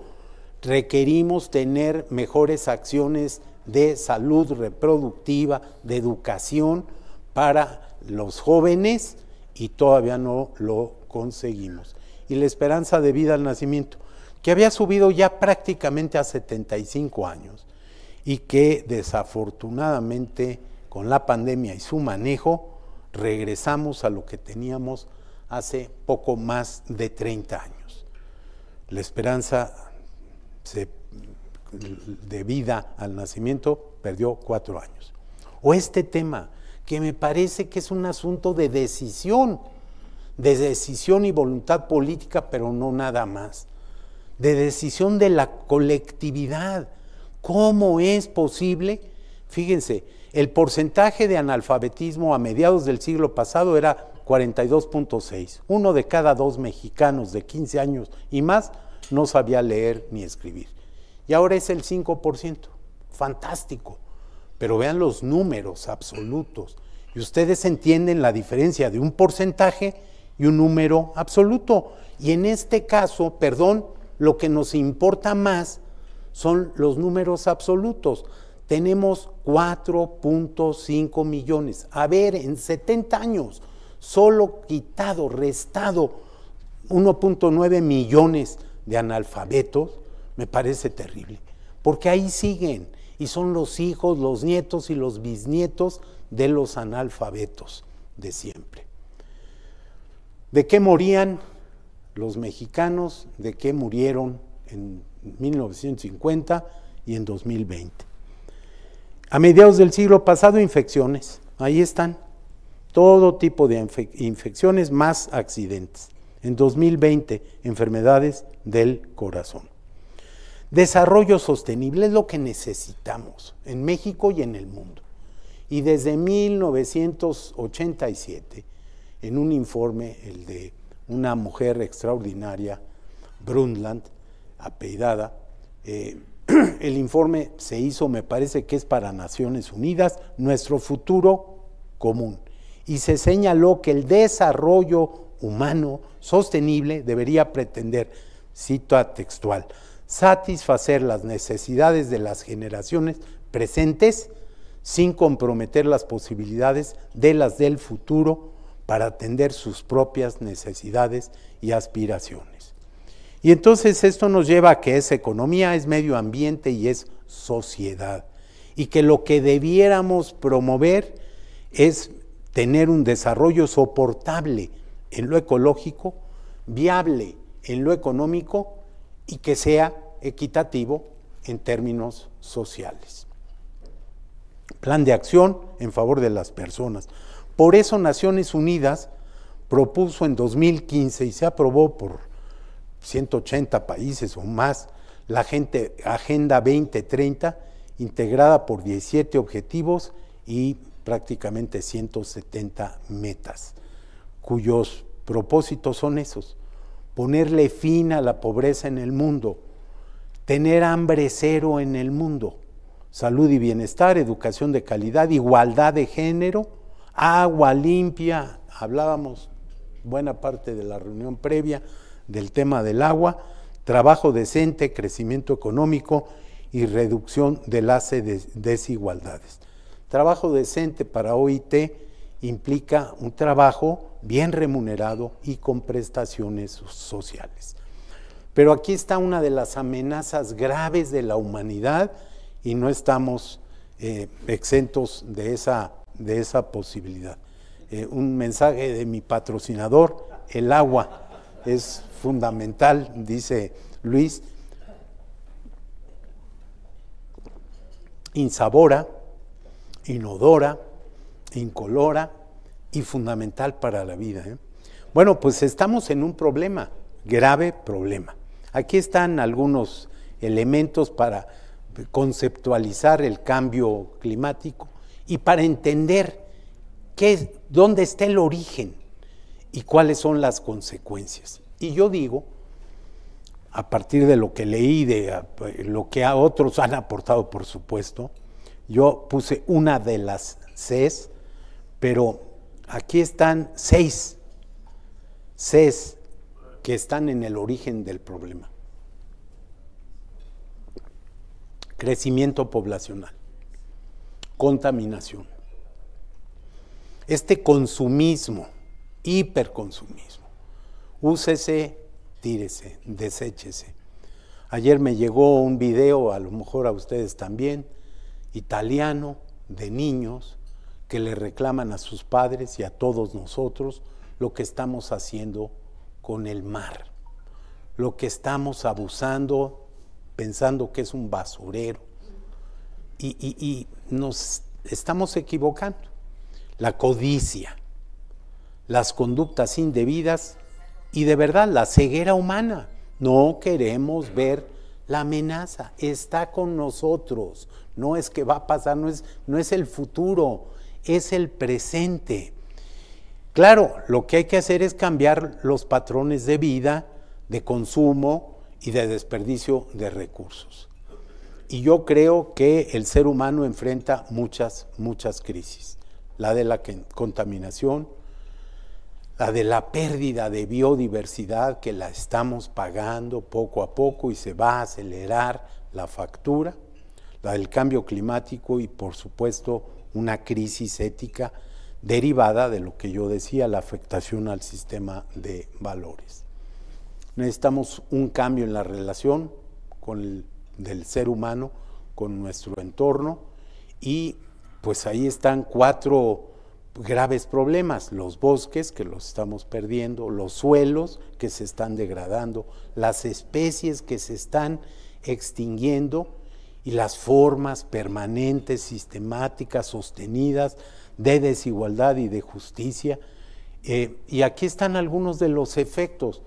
Requerimos tener mejores acciones de salud reproductiva, de educación para los jóvenes y todavía no lo conseguimos. Y la esperanza de vida al nacimiento, que había subido ya prácticamente a 75 años y que desafortunadamente con la pandemia y su manejo regresamos a lo que teníamos hace poco más de 30 años. La esperanza de vida al nacimiento perdió cuatro años. O este tema, que me parece que es un asunto de decisión, de decisión y voluntad política, pero no nada más, de decisión de la colectividad. ¿Cómo es posible? Fíjense, el porcentaje de analfabetismo a mediados del siglo pasado era 42.6. Uno de cada dos mexicanos de 15 años y más no sabía leer ni escribir. Y ahora es el 5%. Fantástico pero vean los números absolutos y ustedes entienden la diferencia de un porcentaje y un número absoluto. Y en este caso, perdón, lo que nos importa más son los números absolutos. Tenemos 4.5 millones. A ver, en 70 años, solo quitado, restado 1.9 millones de analfabetos, me parece terrible. Porque ahí siguen y son los hijos, los nietos y los bisnietos de los analfabetos de siempre. ¿De qué morían los mexicanos? ¿De qué murieron en 1950 y en 2020? A mediados del siglo pasado, infecciones. Ahí están. Todo tipo de infecciones más accidentes. En 2020, enfermedades del corazón. Desarrollo sostenible es lo que necesitamos en México y en el mundo. Y desde 1987, en un informe, el de una mujer extraordinaria, Brundtland, apellidada, eh, el informe se hizo, me parece que es para Naciones Unidas, nuestro futuro común. Y se señaló que el desarrollo humano sostenible debería pretender, cita textual, satisfacer las necesidades de las generaciones presentes sin comprometer las posibilidades de las del futuro para atender sus propias necesidades y aspiraciones. Y entonces esto nos lleva a que es economía, es medio ambiente y es sociedad. Y que lo que debiéramos promover es tener un desarrollo soportable en lo ecológico, viable en lo económico y que sea equitativo en términos sociales. Plan de acción en favor de las personas. Por eso Naciones Unidas propuso en 2015 y se aprobó por 180 países o más la Agenda 2030, integrada por 17 objetivos y prácticamente 170 metas, cuyos propósitos son esos, ponerle fin a la pobreza en el mundo, tener hambre cero en el mundo, salud y bienestar, educación de calidad, igualdad de género, agua limpia. Hablábamos buena parte de la reunión previa del tema del agua, trabajo decente, crecimiento económico y reducción de las desigualdades. Trabajo decente para OIT implica un trabajo bien remunerado y con prestaciones sociales. Pero aquí está una de las amenazas graves de la humanidad y no estamos eh, exentos de esa, de esa posibilidad. Eh, un mensaje de mi patrocinador, el agua es fundamental, dice Luis. Insabora, inodora, incolora y fundamental para la vida. ¿eh? Bueno, pues estamos en un problema, grave problema. Aquí están algunos elementos para conceptualizar el cambio climático y para entender qué dónde está el origen y cuáles son las consecuencias. Y yo digo, a partir de lo que leí, de eh, lo que otros han aportado, por supuesto, yo puse una de las Cs pero aquí están seis seis que están en el origen del problema. Crecimiento poblacional, contaminación, este consumismo, hiperconsumismo, úsese, tírese, deséchese. Ayer me llegó un video, a lo mejor a ustedes también, italiano, de niños que le reclaman a sus padres y a todos nosotros lo que estamos haciendo con el mar, lo que estamos abusando pensando que es un basurero y, nos estamos equivocando. La codicia, las conductas indebidas y de verdad la ceguera humana. No queremos ver la amenaza, está con nosotros, no es que va a pasar, no es, no es el futuro, es el presente. Claro, lo que hay que hacer es cambiar los patrones de vida, de consumo y de desperdicio de recursos. Y yo creo que el ser humano enfrenta muchas, muchas crisis. La de la contaminación, la de la pérdida de biodiversidad que la estamos pagando poco a poco y se va a acelerar la factura, la del cambio climático y por supuesto una crisis ética derivada de lo que yo decía, la afectación al sistema de valores. Necesitamos un cambio en la relación del ser humano con nuestro entorno y pues ahí están cuatro graves problemas, los bosques que los estamos perdiendo, los suelos que se están degradando, las especies que se están extinguiendo y las formas permanentes, sistemáticas, sostenidas de desigualdad y de justicia. Eh, y aquí están algunos de los efectos.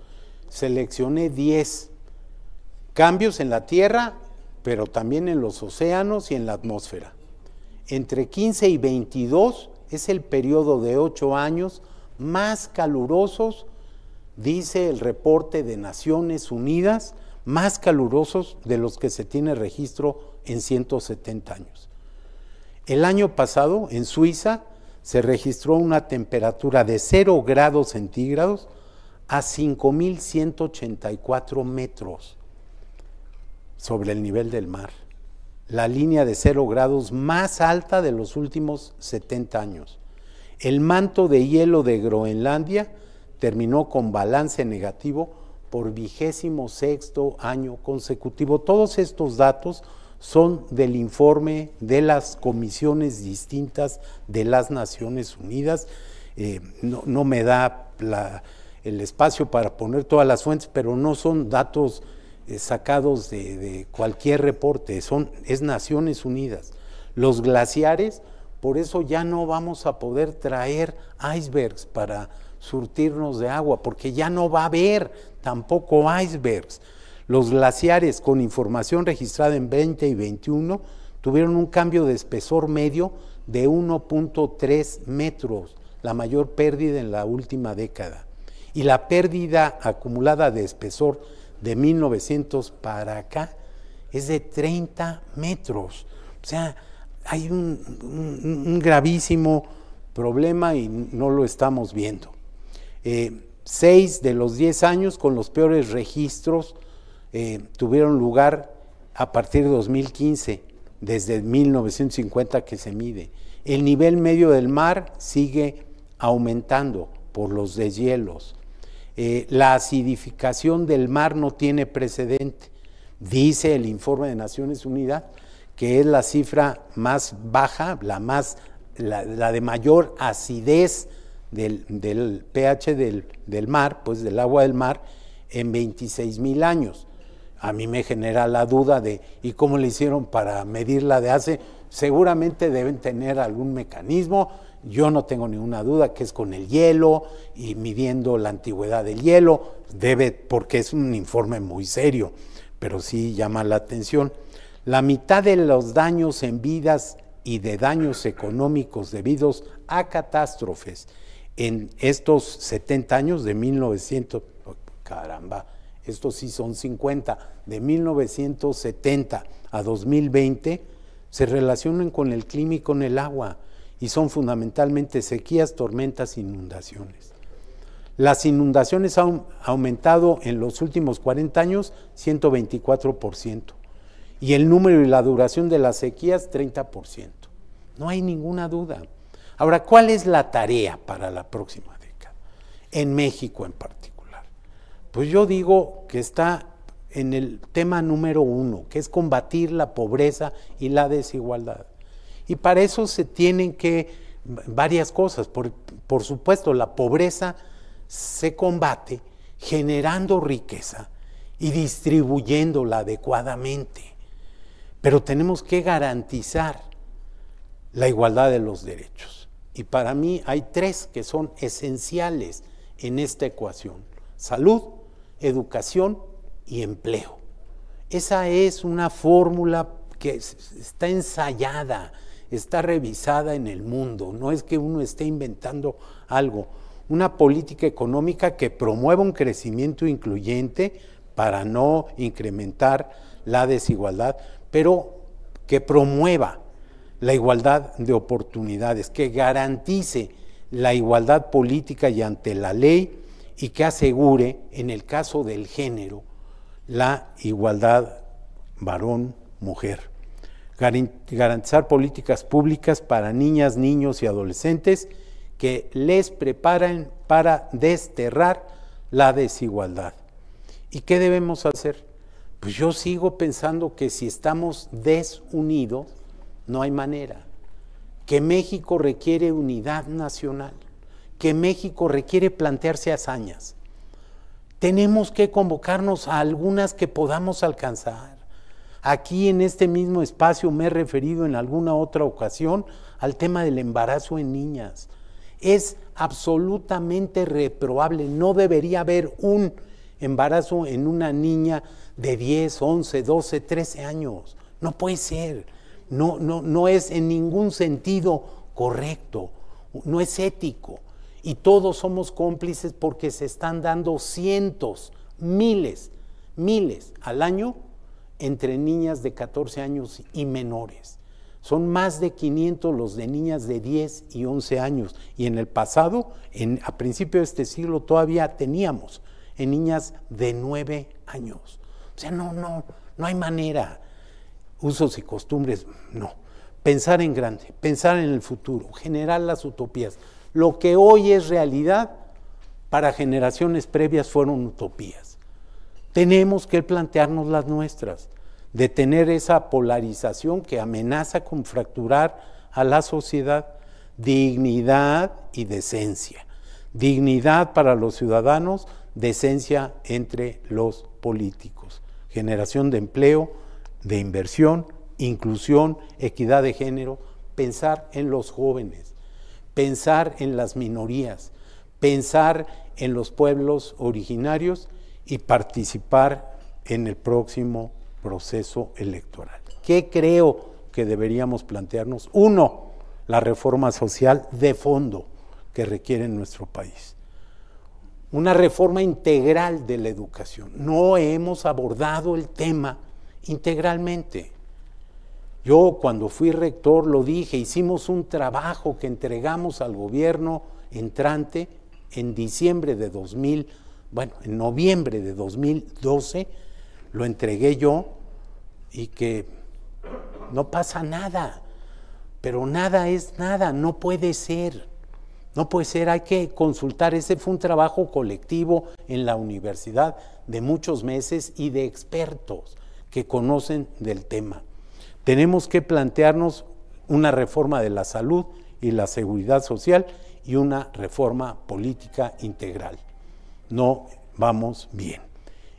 Seleccioné 10. Cambios en la Tierra, pero también en los océanos y en la atmósfera. Entre 15 y 22 es el periodo de 8 años más calurosos, dice el reporte de Naciones Unidas, más calurosos de los que se tiene registro en 170 años. El año pasado, en Suiza, se registró una temperatura de 0 grados centígrados a 5.184 metros sobre el nivel del mar, la línea de 0 grados más alta de los últimos 70 años. El manto de hielo de Groenlandia terminó con balance negativo por vigésimo sexto año consecutivo. Todos estos datos son del informe de las comisiones distintas de las Naciones Unidas. Eh, no, me da el espacio para poner todas las fuentes, pero no son datos eh, sacados de, de, cualquier reporte, son, es Naciones Unidas. Los glaciares, por eso ya no vamos a poder traer icebergs para surtirnos de agua, porque ya no va a haber tampoco icebergs. Los glaciares con información registrada en 20 y 21 tuvieron un cambio de espesor medio de 1.3 metros, la mayor pérdida en la última década. Y la pérdida acumulada de espesor de 1900 para acá es de 30 metros. O sea, hay un, gravísimo problema y no lo estamos viendo. Eh, seis de los diez años con los peores registros eh, tuvieron lugar a partir de 2015, desde 1950 que se mide. El nivel medio del mar sigue aumentando por los deshielos. Eh, la acidificación del mar no tiene precedente. Dice el informe de Naciones Unidas que es la cifra más baja, la, más, de mayor acidez del, pH del, del, mar, pues del agua del mar, en 26 mil años a mí me genera la duda de, ¿y cómo le hicieron para medir la de hace? Seguramente deben tener algún mecanismo. Yo no tengo ninguna duda que es con el hielo y midiendo la antigüedad del hielo. Debe, porque es un informe muy serio, pero sí llama la atención. La mitad de los daños en vidas y de daños económicos debidos a catástrofes en estos 70 años de 1900. caramba estos sí son 50, de 1970 a 2020, se relacionan con el clima y con el agua, y son fundamentalmente sequías, tormentas, inundaciones. Las inundaciones han aumentado en los últimos 40 años 124%, y el número y la duración de las sequías 30%. No hay ninguna duda. Ahora, ¿cuál es la tarea para la próxima década? En México en particular pues yo digo que está en el tema número uno, que es combatir la pobreza y la desigualdad. Y para eso se tienen que varias cosas. Por, supuesto, la pobreza se combate generando riqueza y distribuyéndola adecuadamente. Pero tenemos que garantizar la igualdad de los derechos. Y para mí hay tres que son esenciales en esta ecuación. Salud, educación y empleo. Esa es una fórmula que está ensayada, está revisada en el mundo, no es que uno esté inventando algo. Una política económica que promueva un crecimiento incluyente para no incrementar la desigualdad, pero que promueva la igualdad de oportunidades, que garantice la igualdad política y ante la ley y que asegure, en el caso del género, la igualdad varón-mujer. Garantizar políticas públicas para niñas, niños y adolescentes que les preparen para desterrar la desigualdad. ¿Y qué debemos hacer? Pues yo sigo pensando que si estamos desunidos, no hay manera, que México requiere unidad nacional que México requiere plantearse hazañas. Tenemos que convocarnos a algunas que podamos alcanzar. Aquí en este mismo espacio me he referido en alguna otra ocasión al tema del embarazo en niñas. Es absolutamente reprobable, no debería haber un embarazo en una niña de 10, 11, 12, 13 años. No puede ser. No, no, no es en ningún sentido correcto, no es ético y todos somos cómplices porque se están dando cientos, miles, miles al año entre niñas de 14 años y menores. Son más de 500 los de niñas de 10 y 11 años. Y en el pasado, a principios de este siglo, todavía teníamos en niñas de 9 años. O sea, no, no, no hay manera. Usos y costumbres, no. Pensar en grande, pensar en el futuro, generar las utopías. Lo que hoy es realidad, para generaciones previas fueron utopías. Tenemos que plantearnos las nuestras, detener esa polarización que amenaza con fracturar a la sociedad, dignidad y decencia. Dignidad para los ciudadanos, decencia entre los políticos. Generación de empleo, de inversión, inclusión, equidad de género, pensar en los jóvenes pensar en las minorías, pensar en los pueblos originarios y participar en el próximo proceso electoral. ¿Qué creo que deberíamos plantearnos? Uno, la reforma social de fondo que requiere nuestro país. Una reforma integral de la educación. No hemos abordado el tema integralmente. Yo cuando fui rector lo dije, hicimos un trabajo que entregamos al gobierno entrante en diciembre de 2000, bueno, en noviembre de 2012, lo entregué yo y que no pasa nada, pero nada es nada, no puede ser. No puede ser, hay que consultar. Ese fue un trabajo colectivo en la universidad de muchos meses y de expertos que conocen del tema. Tenemos que plantearnos una reforma de la salud y la seguridad social y una reforma política integral. No vamos bien.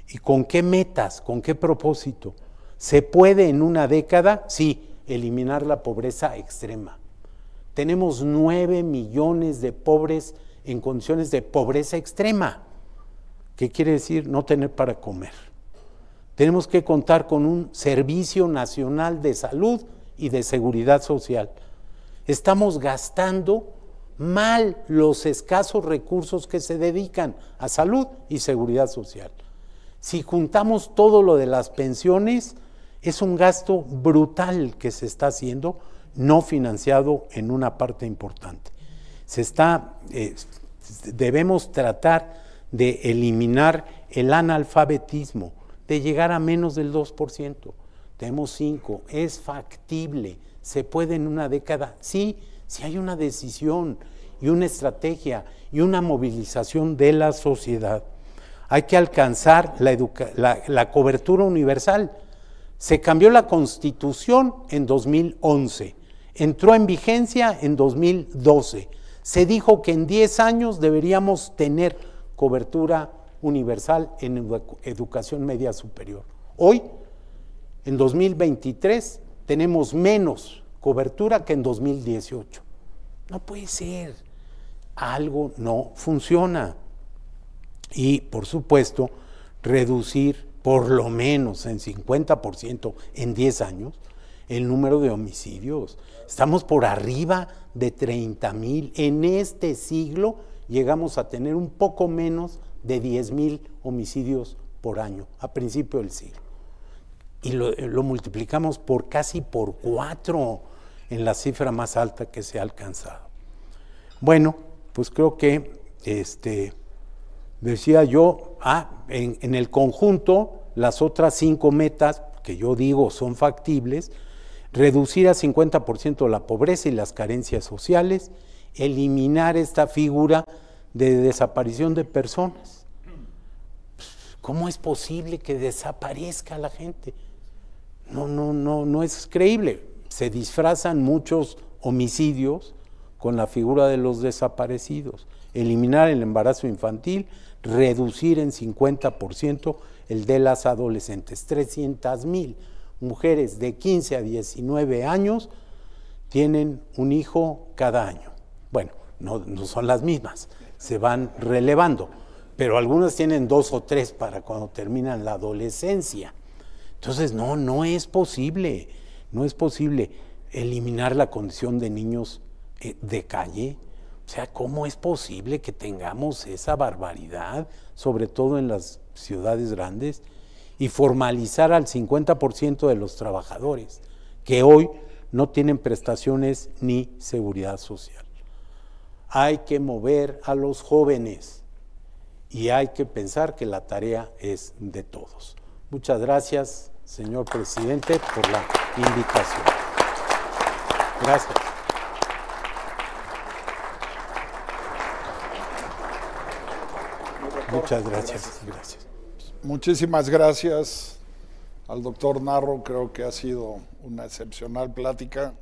¿Y con qué metas? ¿Con qué propósito? ¿Se puede en una década? Sí, eliminar la pobreza extrema. Tenemos 9 millones de pobres en condiciones de pobreza extrema. ¿Qué quiere decir no tener para comer? Tenemos que contar con un Servicio Nacional de Salud y de Seguridad Social. Estamos gastando mal los escasos recursos que se dedican a salud y seguridad social. Si juntamos todo lo de las pensiones, es un gasto brutal que se está haciendo, no financiado en una parte importante. Se está, eh, debemos tratar de eliminar el analfabetismo, de llegar a menos del 2%. Tenemos 5, es factible, se puede en una década, sí, si hay una decisión y una estrategia y una movilización de la sociedad. Hay que alcanzar la, la, cobertura universal. Se cambió la constitución en 2011, entró en vigencia en 2012. Se dijo que en 10 años deberíamos tener cobertura universal en educación media superior. Hoy, en 2023, tenemos menos cobertura que en 2018. No puede ser. Algo no funciona. Y, por supuesto, reducir por lo menos en 50% en 10 años el número de homicidios. Estamos por arriba de 30 mil. En este siglo llegamos a tener un poco menos de 10.000 homicidios por año a principio del siglo. Y eh, lo, multiplicamos por casi por cuatro en la cifra más alta que se ha alcanzado. Bueno, pues creo que este, decía yo, ah, en, el conjunto, las otras cinco metas que yo digo son factibles, reducir a 50% la pobreza y las carencias sociales, eliminar esta figura de desaparición de personas. Pues, ¿Cómo es posible que desaparezca la gente? No, no, no, no es creíble. Se disfrazan muchos homicidios con la figura de los desaparecidos. Eliminar el embarazo infantil, reducir en 50% el de las adolescentes. 300 mil mujeres de 15 a 19 años tienen un hijo cada año. Bueno, no, no son las mismas, se van relevando, pero algunas tienen dos o tres para cuando terminan la adolescencia. Entonces, no, no es posible, no es posible eliminar la condición de niños eh, de calle. O sea, ¿cómo es posible que tengamos esa barbaridad, sobre todo en las ciudades grandes, y formalizar al 50% de los trabajadores que hoy no tienen prestaciones ni seguridad social? hay que mover a los jóvenes y hay que pensar que la tarea es de todos. Muchas gracias, señor presidente, por la invitación. Gracias. Muchas gracias.
Muchísimas gracias al doctor Narro, creo que ha sido una excepcional plática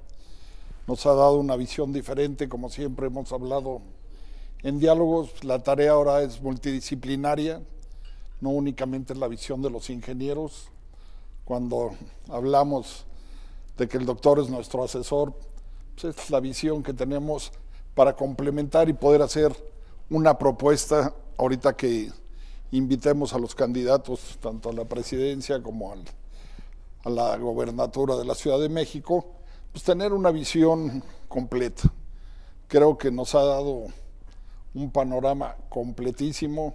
nos ha dado una visión diferente, como siempre hemos hablado en diálogos. La tarea ahora es multidisciplinaria, no únicamente la visión de los ingenieros. Cuando hablamos de que el doctor es nuestro asesor, pues es la visión que tenemos para complementar y poder hacer una propuesta ahorita que invitemos a los candidatos, tanto a la presidencia como a la gobernatura de la Ciudad de México, pues, tener una visión completa. Creo que nos ha dado un panorama completísimo.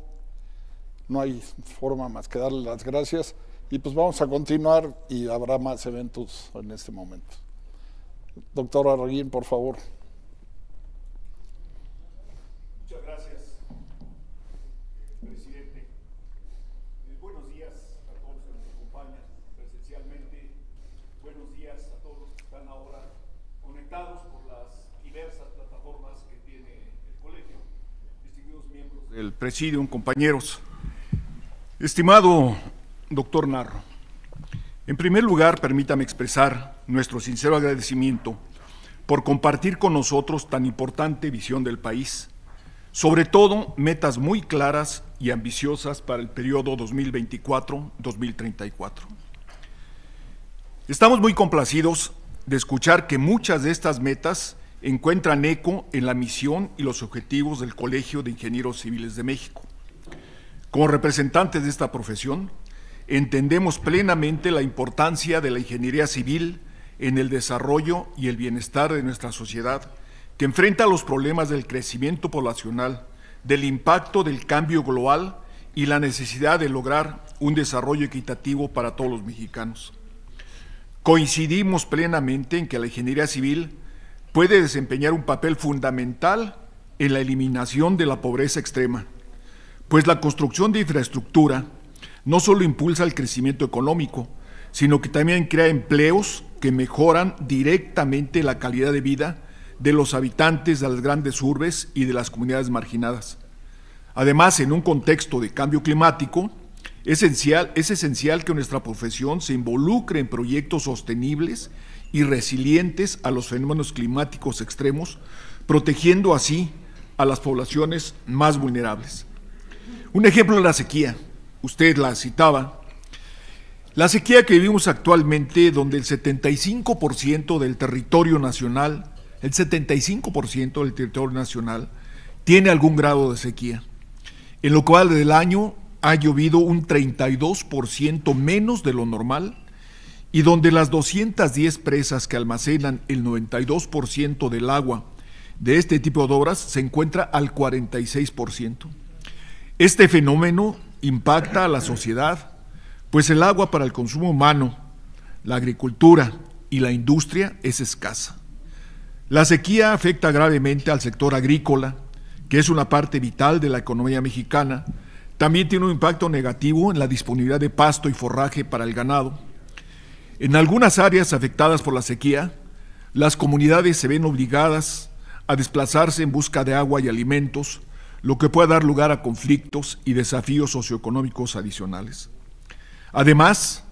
No hay forma más que darle las gracias. Y pues vamos a continuar y habrá más eventos en este momento. Doctor Arreguín, por favor.
Presidium, compañeros. Estimado doctor Narro, en primer lugar permítame expresar nuestro sincero agradecimiento por compartir con nosotros tan importante visión del país, sobre todo metas muy claras y ambiciosas para el periodo 2024-2034. Estamos muy complacidos de escuchar que muchas de estas metas encuentran eco en la misión y los objetivos del Colegio de Ingenieros Civiles de México. Como representantes de esta profesión, entendemos plenamente la importancia de la ingeniería civil en el desarrollo y el bienestar de nuestra sociedad, que enfrenta los problemas del crecimiento poblacional, del impacto del cambio global y la necesidad de lograr un desarrollo equitativo para todos los mexicanos. Coincidimos plenamente en que la ingeniería civil puede desempeñar un papel fundamental en la eliminación de la pobreza extrema, pues la construcción de infraestructura no solo impulsa el crecimiento económico, sino que también crea empleos que mejoran directamente la calidad de vida de los habitantes de las grandes urbes y de las comunidades marginadas. Además, en un contexto de cambio climático, esencial, es esencial que nuestra profesión se involucre en proyectos sostenibles y resilientes a los fenómenos climáticos extremos, protegiendo así a las poblaciones más vulnerables. Un ejemplo es la sequía, usted la citaba. La sequía que vivimos actualmente, donde el 75% del territorio nacional, el 75% del territorio nacional tiene algún grado de sequía, en lo cual del año ha llovido un 32% menos de lo normal y donde las 210 presas que almacenan el 92% del agua de este tipo de obras se encuentra al 46%. Este fenómeno impacta a la sociedad, pues el agua para el consumo humano, la agricultura y la industria es escasa. La sequía afecta gravemente al sector agrícola, que es una parte vital de la economía mexicana. También tiene un impacto negativo en la disponibilidad de pasto y forraje para el ganado en algunas áreas afectadas por la sequía, las comunidades se ven obligadas a desplazarse en busca de agua y alimentos, lo que puede dar lugar a conflictos y desafíos socioeconómicos adicionales. Además,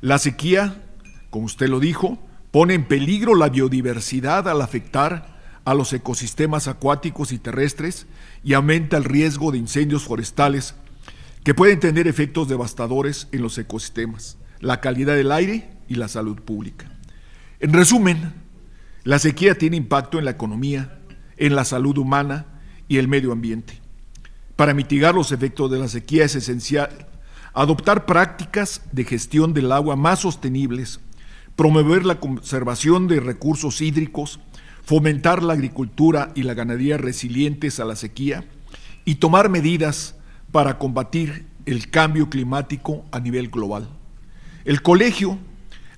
la sequía, como usted lo dijo, pone en peligro la biodiversidad al afectar a los ecosistemas acuáticos y terrestres y aumenta el riesgo de incendios forestales que pueden tener efectos devastadores en los ecosistemas, la calidad del aire y la salud pública. En resumen, la sequía tiene impacto en la economía, en la salud humana y el medio ambiente. Para mitigar los efectos de la sequía es esencial adoptar prácticas de gestión del agua más sostenibles, promover la conservación de recursos hídricos, fomentar la agricultura y la ganadería resilientes a la sequía y tomar medidas para combatir el cambio climático a nivel global. El colegio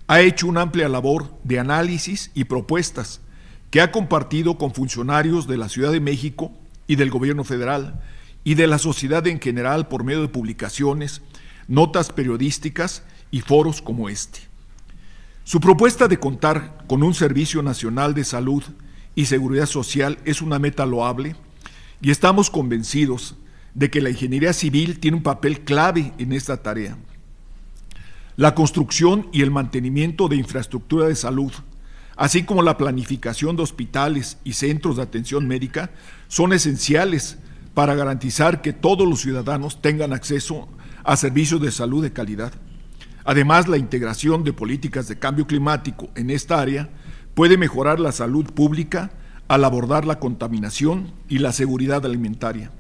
ha hecho una amplia labor de análisis y propuestas que ha compartido con funcionarios de la Ciudad de México y del Gobierno federal y de la sociedad en general por medio de publicaciones, notas periodísticas y foros como este. Su propuesta de contar con un Servicio Nacional de Salud y Seguridad Social es una meta loable y estamos convencidos de que la ingeniería civil tiene un papel clave en esta tarea la construcción y el mantenimiento de infraestructura de salud, así como la planificación de hospitales y centros de atención médica, son esenciales para garantizar que todos los ciudadanos tengan acceso a servicios de salud de calidad. Además, la integración de políticas de cambio climático en esta área puede mejorar la salud pública al abordar la contaminación y la seguridad alimentaria.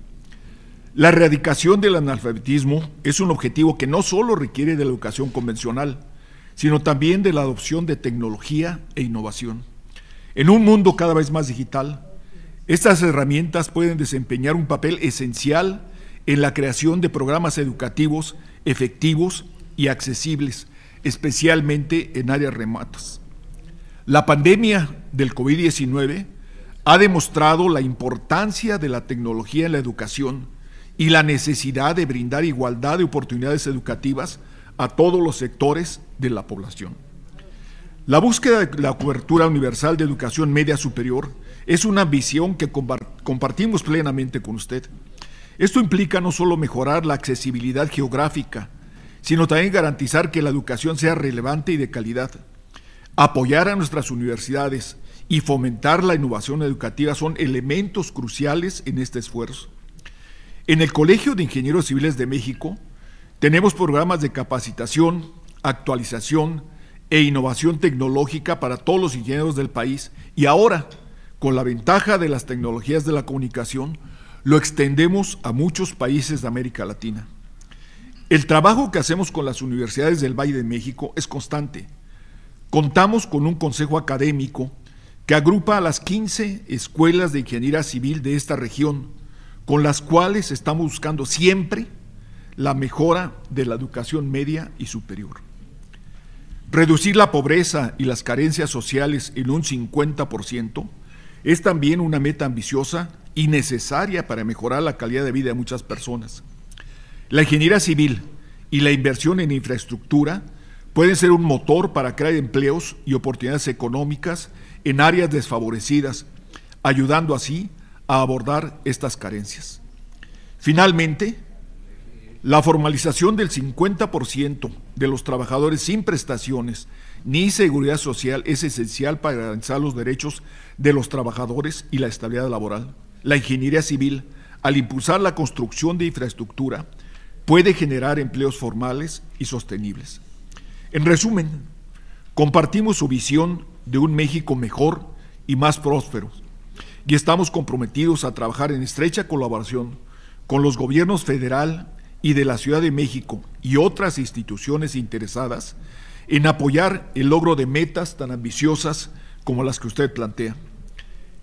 La erradicación del analfabetismo es un objetivo que no solo requiere de la educación convencional, sino también de la adopción de tecnología e innovación. En un mundo cada vez más digital, estas herramientas pueden desempeñar un papel esencial en la creación de programas educativos efectivos y accesibles, especialmente en áreas remotas. La pandemia del COVID-19 ha demostrado la importancia de la tecnología en la educación y la necesidad de brindar igualdad de oportunidades educativas a todos los sectores de la población. La búsqueda de la cobertura universal de educación media superior es una visión que compartimos plenamente con usted. Esto implica no solo mejorar la accesibilidad geográfica, sino también garantizar que la educación sea relevante y de calidad. Apoyar a nuestras universidades y fomentar la innovación educativa son elementos cruciales en este esfuerzo. En el Colegio de Ingenieros Civiles de México tenemos programas de capacitación, actualización e innovación tecnológica para todos los ingenieros del país y ahora, con la ventaja de las tecnologías de la comunicación, lo extendemos a muchos países de América Latina. El trabajo que hacemos con las universidades del Valle de México es constante. Contamos con un consejo académico que agrupa a las 15 escuelas de ingeniería civil de esta región con las cuales estamos buscando siempre la mejora de la educación media y superior. Reducir la pobreza y las carencias sociales en un 50% es también una meta ambiciosa y necesaria para mejorar la calidad de vida de muchas personas. La ingeniería civil y la inversión en infraestructura pueden ser un motor para crear empleos y oportunidades económicas en áreas desfavorecidas, ayudando así a abordar estas carencias. Finalmente, la formalización del 50% de los trabajadores sin prestaciones ni seguridad social es esencial para garantizar los derechos de los trabajadores y la estabilidad laboral. La ingeniería civil, al impulsar la construcción de infraestructura, puede generar empleos formales y sostenibles. En resumen, compartimos su visión de un México mejor y más próspero, y estamos comprometidos a trabajar en estrecha colaboración con los gobiernos federal y de la Ciudad de México y otras instituciones interesadas en apoyar el logro de metas tan ambiciosas como las que usted plantea.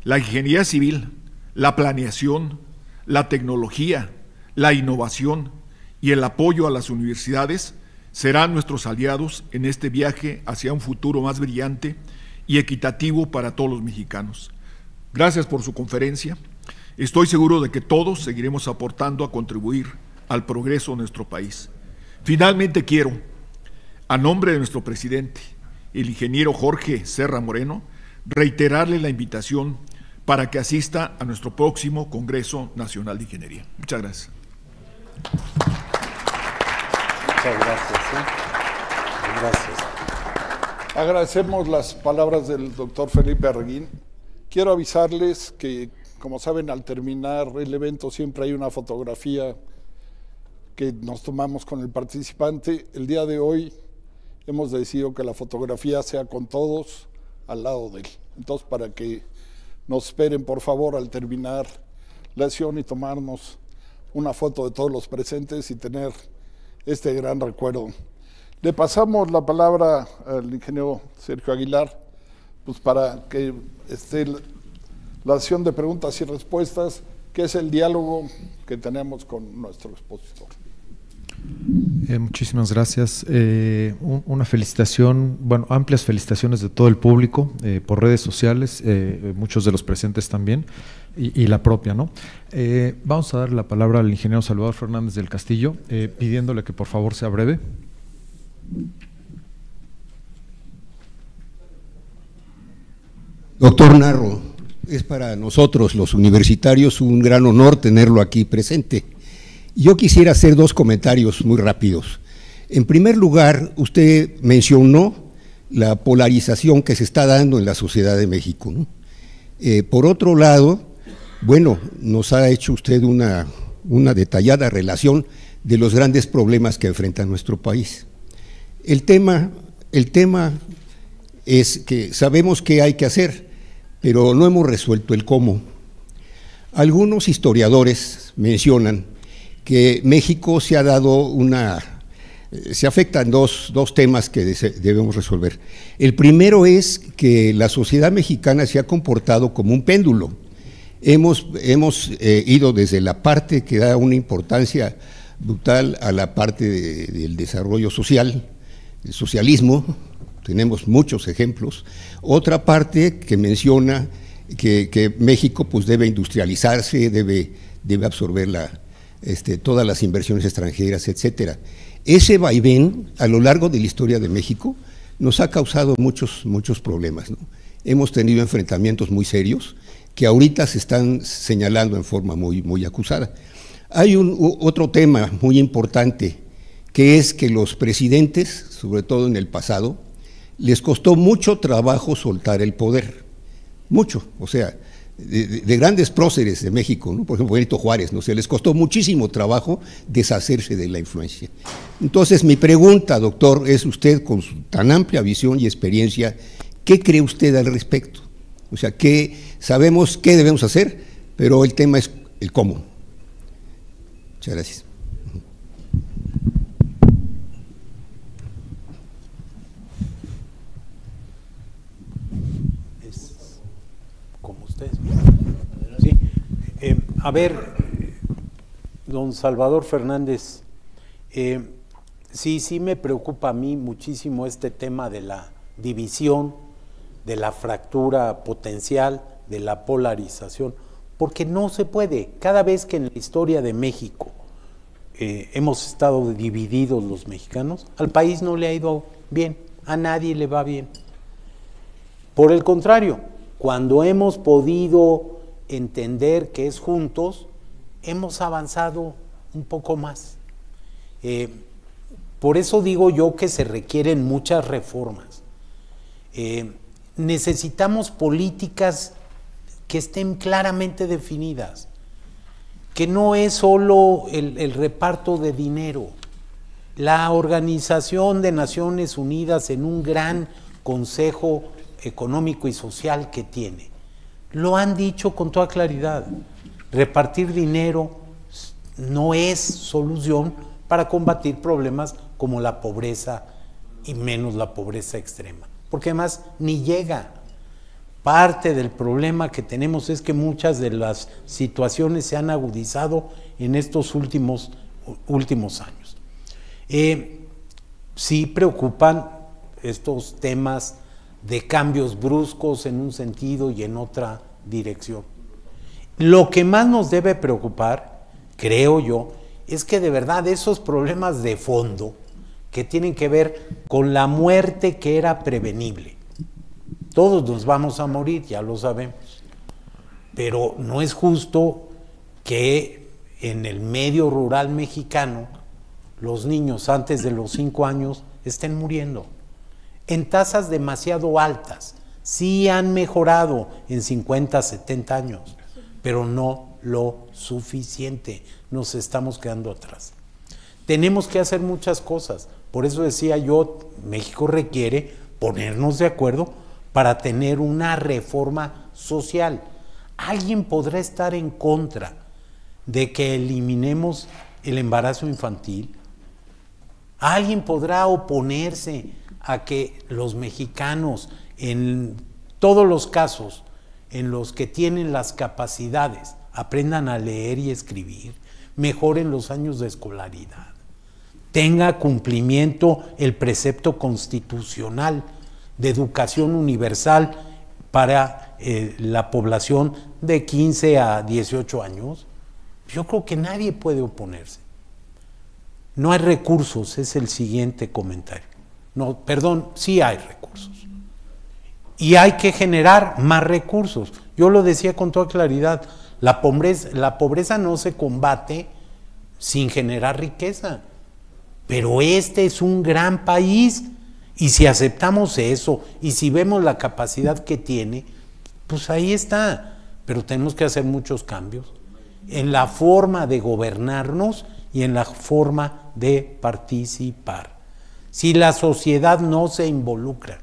La ingeniería civil, la planeación, la tecnología, la innovación y el apoyo a las universidades serán nuestros aliados en este viaje hacia un futuro más brillante y equitativo para todos los mexicanos. Gracias por su conferencia. Estoy seguro de que todos seguiremos aportando a contribuir al progreso de nuestro país. Finalmente quiero, a nombre de nuestro presidente, el ingeniero Jorge Serra Moreno, reiterarle la invitación para que asista a nuestro próximo Congreso Nacional de Ingeniería. Muchas gracias.
Muchas gracias. ¿eh?
Gracias. Agradecemos las palabras del doctor Felipe Arreguín. Quiero avisarles que, como saben, al terminar el evento siempre hay una fotografía que nos tomamos con el participante. El día de hoy hemos decidido que la fotografía sea con todos al lado de él. Entonces, para que nos esperen, por favor, al terminar la sesión y tomarnos una foto de todos los presentes y tener este gran recuerdo. Le pasamos la palabra al ingeniero Sergio Aguilar, pues para que este, la sesión de preguntas y respuestas, que es el diálogo que tenemos con nuestro expositor.
Eh, muchísimas gracias. Eh, una felicitación, bueno, amplias felicitaciones de todo el público eh, por redes sociales, muchos de los presentes también, y, y la propia, ¿no? vamos a dar la palabra al ingeniero Salvador Fernández del Castillo, pidiéndole que por favor sea breve.
Doctor Narro, es para nosotros los universitarios un gran honor tenerlo aquí presente. Yo quisiera hacer dos comentarios muy rápidos. En primer lugar, usted mencionó la polarización que se está dando en la sociedad de México. Eh, por otro lado, bueno, nos ha hecho usted una, una detallada relación de los grandes problemas que enfrenta nuestro país. El tema, el tema es que sabemos qué hay que hacer pero no hemos resuelto el cómo. Algunos historiadores mencionan que México se ha dado una... Eh, se afectan dos, temas que debemos resolver. El primero es que la sociedad mexicana se ha comportado como un péndulo. Hemos, eh, ido desde la parte que da una importancia brutal a la parte del desarrollo social, el socialismo, tenemos muchos ejemplos. Otra parte que menciona que, México pues, debe industrializarse, debe, debe absorber la, este, todas las inversiones extranjeras, etcétera. Ese vaivén a lo largo de la historia de México nos ha causado muchos, muchos problemas. Hemos tenido enfrentamientos muy serios que ahorita se están señalando en forma muy, muy acusada. Hay un, otro tema muy importante, que es que los presidentes, sobre todo en el pasado, les costó mucho trabajo soltar el poder, mucho, o sea, de, grandes próceres de México, por ejemplo Benito Juárez, ¿no? sé, les costó muchísimo trabajo deshacerse de la influencia. Entonces mi pregunta, doctor, es usted con su tan amplia visión y experiencia, ¿qué cree usted al respecto? O sea, que sabemos qué debemos hacer? Pero el tema es el cómo. Muchas
gracias. A ver, don Salvador Fernández, eh, sí, sí me preocupa a mí muchísimo este tema de la división, de la fractura potencial, de la polarización, porque no se puede. Cada vez que en la historia de México eh, hemos estado divididos los mexicanos, al país no le ha ido bien, a nadie le va bien. Por el contrario, cuando hemos podido entender que es juntos, hemos avanzado un poco más. Eh, por eso digo yo que se requieren muchas reformas. Eh, necesitamos políticas que estén claramente definidas, que no es solo el reparto de dinero. La Organización de Naciones Unidas en un gran Consejo Económico y Social que tiene lo han dicho con toda claridad. Repartir dinero no es solución para combatir problemas como la pobreza y menos la pobreza extrema. Porque además ni llega. Parte del problema que tenemos es que muchas de las situaciones se han agudizado en estos últimos, últimos años. Eh, sí preocupan estos temas de cambios bruscos en un sentido y en otra dirección. Lo que más nos debe preocupar, creo yo, es que de verdad esos problemas de fondo que tienen que ver con la muerte que era prevenible. Todos nos vamos a morir, ya lo sabemos, pero no es justo que en el medio rural mexicano los niños antes de los cinco años estén muriendo en tasas demasiado altas. Sí han mejorado en 50, 70 años, pero no lo suficiente. Nos estamos quedando atrás. Tenemos que hacer muchas cosas. Por eso decía yo, México requiere ponernos de acuerdo para tener una reforma social. Alguien podrá estar en contra de que eliminemos el embarazo infantil. Alguien podrá oponerse a que los mexicanos, en todos los casos en los que tienen las capacidades, aprendan a leer y escribir, mejoren los años de escolaridad, tenga cumplimiento el precepto constitucional de educación universal para eh, la población de 15 a 18 años, yo creo que nadie puede oponerse. No hay recursos, es el siguiente comentario. No, perdón, sí hay recursos. Y hay que generar más recursos. Yo lo decía con toda claridad, la pobreza, la pobreza no se combate sin generar riqueza. Pero este es un gran país y si aceptamos eso y si vemos la capacidad que tiene, pues ahí está. Pero tenemos que hacer muchos cambios en la forma de gobernarnos y en la forma de participar si la sociedad no se involucra,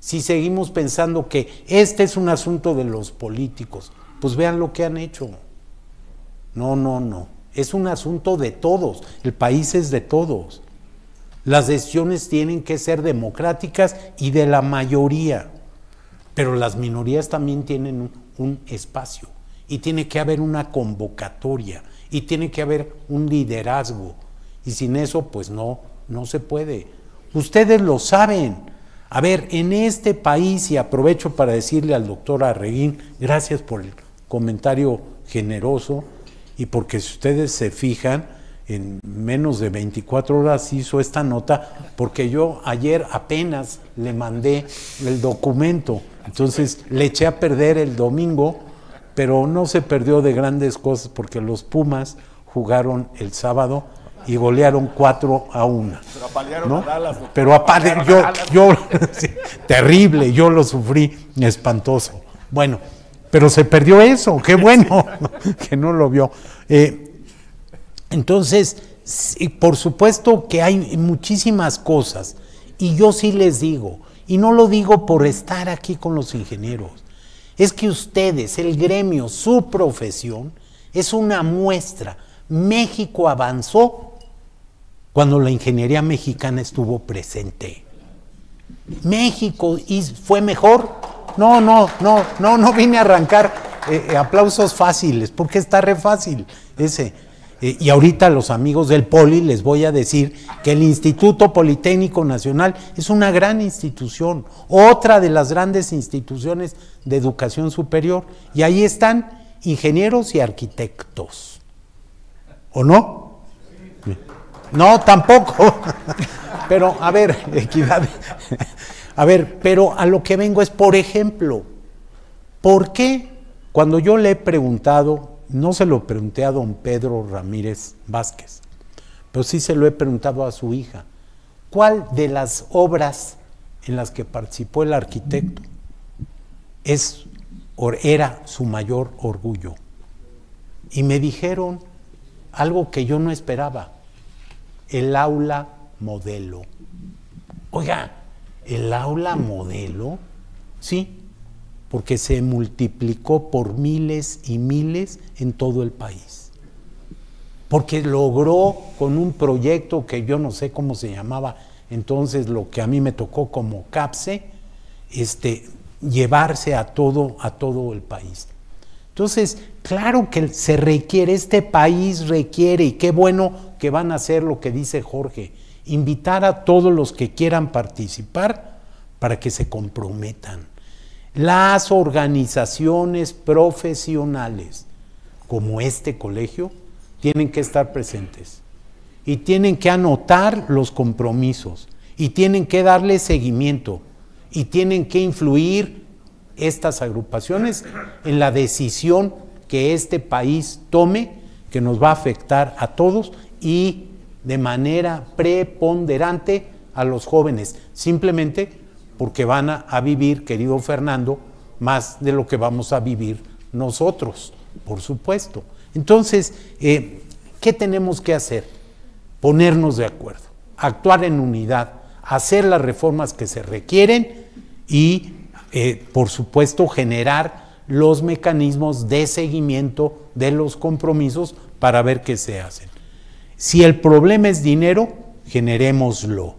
si seguimos pensando que este es un asunto de los políticos, pues vean lo que han hecho. No, no, no. Es un asunto de todos. El país es de todos. Las decisiones tienen que ser democráticas y de la mayoría. Pero las minorías también tienen un, espacio. Y tiene que haber una convocatoria. Y tiene que haber un liderazgo. Y sin eso, pues no, no se puede. Ustedes lo saben. A ver, en este país, y aprovecho para decirle al doctor Arreguín, gracias por el comentario generoso, y porque si ustedes se fijan, en menos de 24 horas hizo esta nota, porque yo ayer apenas le mandé el documento, entonces le eché a perder el domingo, pero no se perdió de grandes cosas, porque los Pumas jugaron el sábado y golearon 4 a 1. Pero apalearon ¿no? Pero yo, terrible, yo lo sufrí espantoso. Bueno, pero se perdió eso, qué bueno que no lo vio. Eh, entonces, por supuesto que hay muchísimas cosas, y yo sí les digo, y no lo digo por estar aquí con los ingenieros, es que ustedes, el gremio, su profesión, es una muestra. México avanzó cuando la ingeniería mexicana estuvo presente. México fue mejor. No, no, no, no, no vine a arrancar eh, eh, aplausos fáciles, porque está re fácil ese. Eh, y ahorita los amigos del Poli les voy a decir que el Instituto Politécnico Nacional es una gran institución, otra de las grandes instituciones de educación superior. Y ahí están ingenieros y arquitectos. ¿O no? No, tampoco. Pero, a ver, equidad. A ver, pero a lo que vengo es, por ejemplo, ¿por qué cuando yo le he preguntado, no se lo pregunté a don Pedro Ramírez Vázquez, pero sí se lo he preguntado a su hija, ¿cuál de las obras en las que participó el arquitecto es, era su mayor orgullo? Y me dijeron algo que yo no esperaba el aula modelo. Oiga, el aula modelo, sí, porque se multiplicó por miles y miles en todo el país. Porque logró con un proyecto que yo no sé cómo se llamaba, entonces lo que a mí me tocó como CAPSE, este, llevarse a todo, a todo el país. Entonces, Claro que se requiere, este país requiere, y qué bueno que van a hacer lo que dice Jorge, invitar a todos los que quieran participar para que se comprometan. Las organizaciones profesionales, como este colegio, tienen que estar presentes y tienen que anotar los compromisos y tienen que darle seguimiento y tienen que influir estas agrupaciones en la decisión que este país tome, que nos va a afectar a todos y de manera preponderante a los jóvenes, simplemente porque van a, vivir, querido Fernando, más de lo que vamos a vivir nosotros, por supuesto. Entonces, eh, ¿qué tenemos que hacer? Ponernos de acuerdo, actuar en unidad, hacer las reformas que se requieren y, eh, por supuesto, generar los mecanismos de seguimiento de los compromisos para ver qué se hacen. Si el problema es dinero, generémoslo.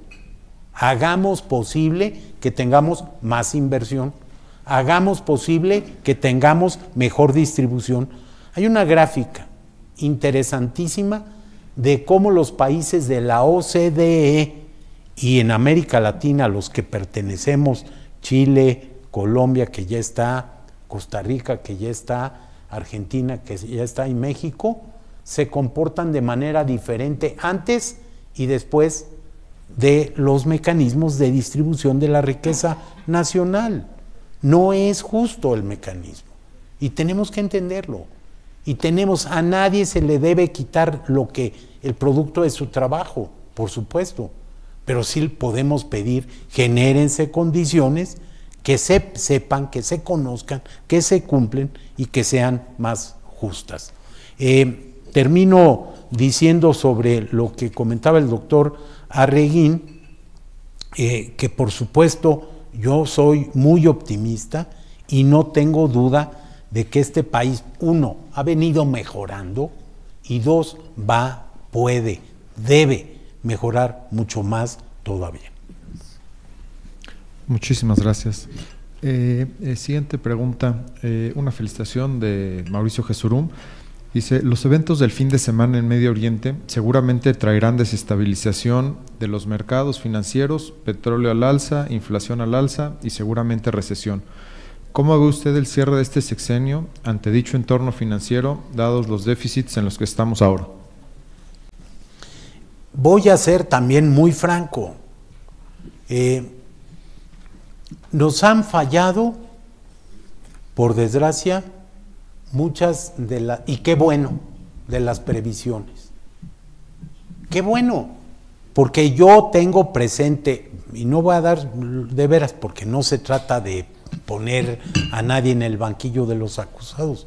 Hagamos posible que tengamos más inversión. Hagamos posible que tengamos mejor distribución. Hay una gráfica interesantísima de cómo los países de la OCDE y en América Latina, los que pertenecemos, Chile, Colombia, que ya está, Costa Rica, que ya está, Argentina, que ya está, y México, se comportan de manera diferente antes y después de los mecanismos de distribución de la riqueza nacional. No es justo el mecanismo y tenemos que entenderlo. Y tenemos, a nadie se le debe quitar lo que, el producto de su trabajo, por supuesto, pero sí podemos pedir, genérense condiciones que se sepan, que se conozcan, que se cumplen y que sean más justas. Eh, termino diciendo sobre lo que comentaba el doctor Arreguín, eh, que por supuesto yo soy muy optimista y no tengo duda de que este país, uno, ha venido mejorando y dos, va, puede, debe mejorar mucho más todavía.
Muchísimas gracias. Eh, eh, siguiente pregunta, eh, una felicitación de Mauricio Jesurum Dice, los eventos del fin de semana en Medio Oriente seguramente traerán desestabilización de los mercados financieros, petróleo al alza, inflación al alza y seguramente recesión. ¿Cómo ve usted el cierre de este sexenio ante dicho entorno financiero, dados los déficits en los que estamos ahora?
Voy a ser también muy franco. Nos han fallado, por desgracia, muchas de las, y qué bueno, de las previsiones. Qué bueno, porque yo tengo presente, y no voy a dar de veras, porque no se trata de poner a nadie en el banquillo de los acusados,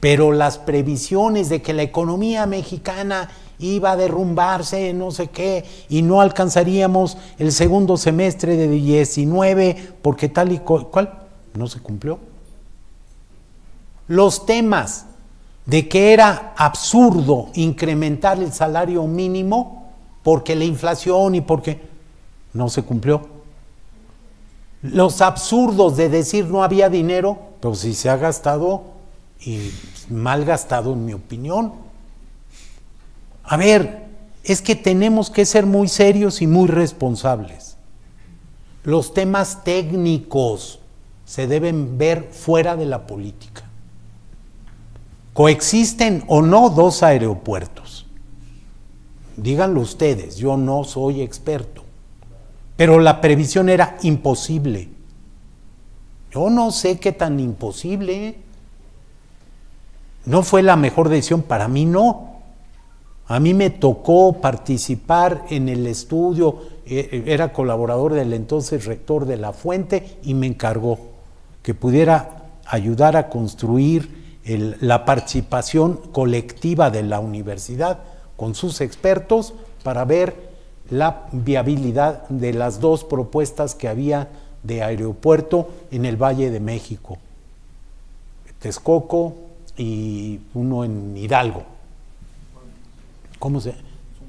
pero las previsiones de que la economía mexicana iba a derrumbarse, no sé qué, y no alcanzaríamos el segundo semestre de 19 porque tal y cual no se cumplió. Los temas de que era absurdo incrementar el salario mínimo porque la inflación y porque no se cumplió. Los absurdos de decir no había dinero, pero si se ha gastado y mal gastado en mi opinión. A ver, es que tenemos que ser muy serios y muy responsables. Los temas técnicos se deben ver fuera de la política. Coexisten o no dos aeropuertos. Díganlo ustedes, yo no soy experto. Pero la previsión era imposible. Yo no sé qué tan imposible. No fue la mejor decisión, para mí no a mí me tocó participar en el estudio, eh, eh, era colaborador del entonces rector de la fuente y me encargó que pudiera ayudar a construir la participación colectiva de la universidad con sus expertos para ver la viabilidad de las dos propuestas que había de aeropuerto en el Valle de México, Texcoco y uno en Hidalgo. ¿Cómo se?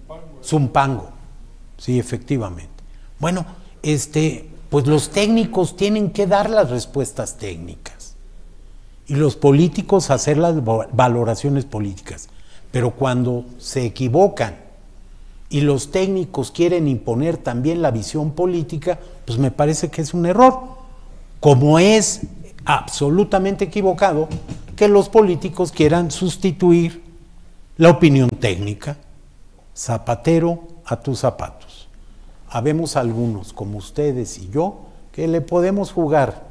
Zumpango. Zumpango. Sí, efectivamente. Bueno, este, pues los técnicos tienen que dar las respuestas técnicas y los políticos hacer las valoraciones políticas. Pero cuando se equivocan y los técnicos quieren imponer también la visión política, pues me parece que es un error. Como es absolutamente equivocado que los políticos quieran sustituir la opinión técnica, zapatero a tus zapatos. Habemos algunos, como ustedes y yo, que le podemos jugar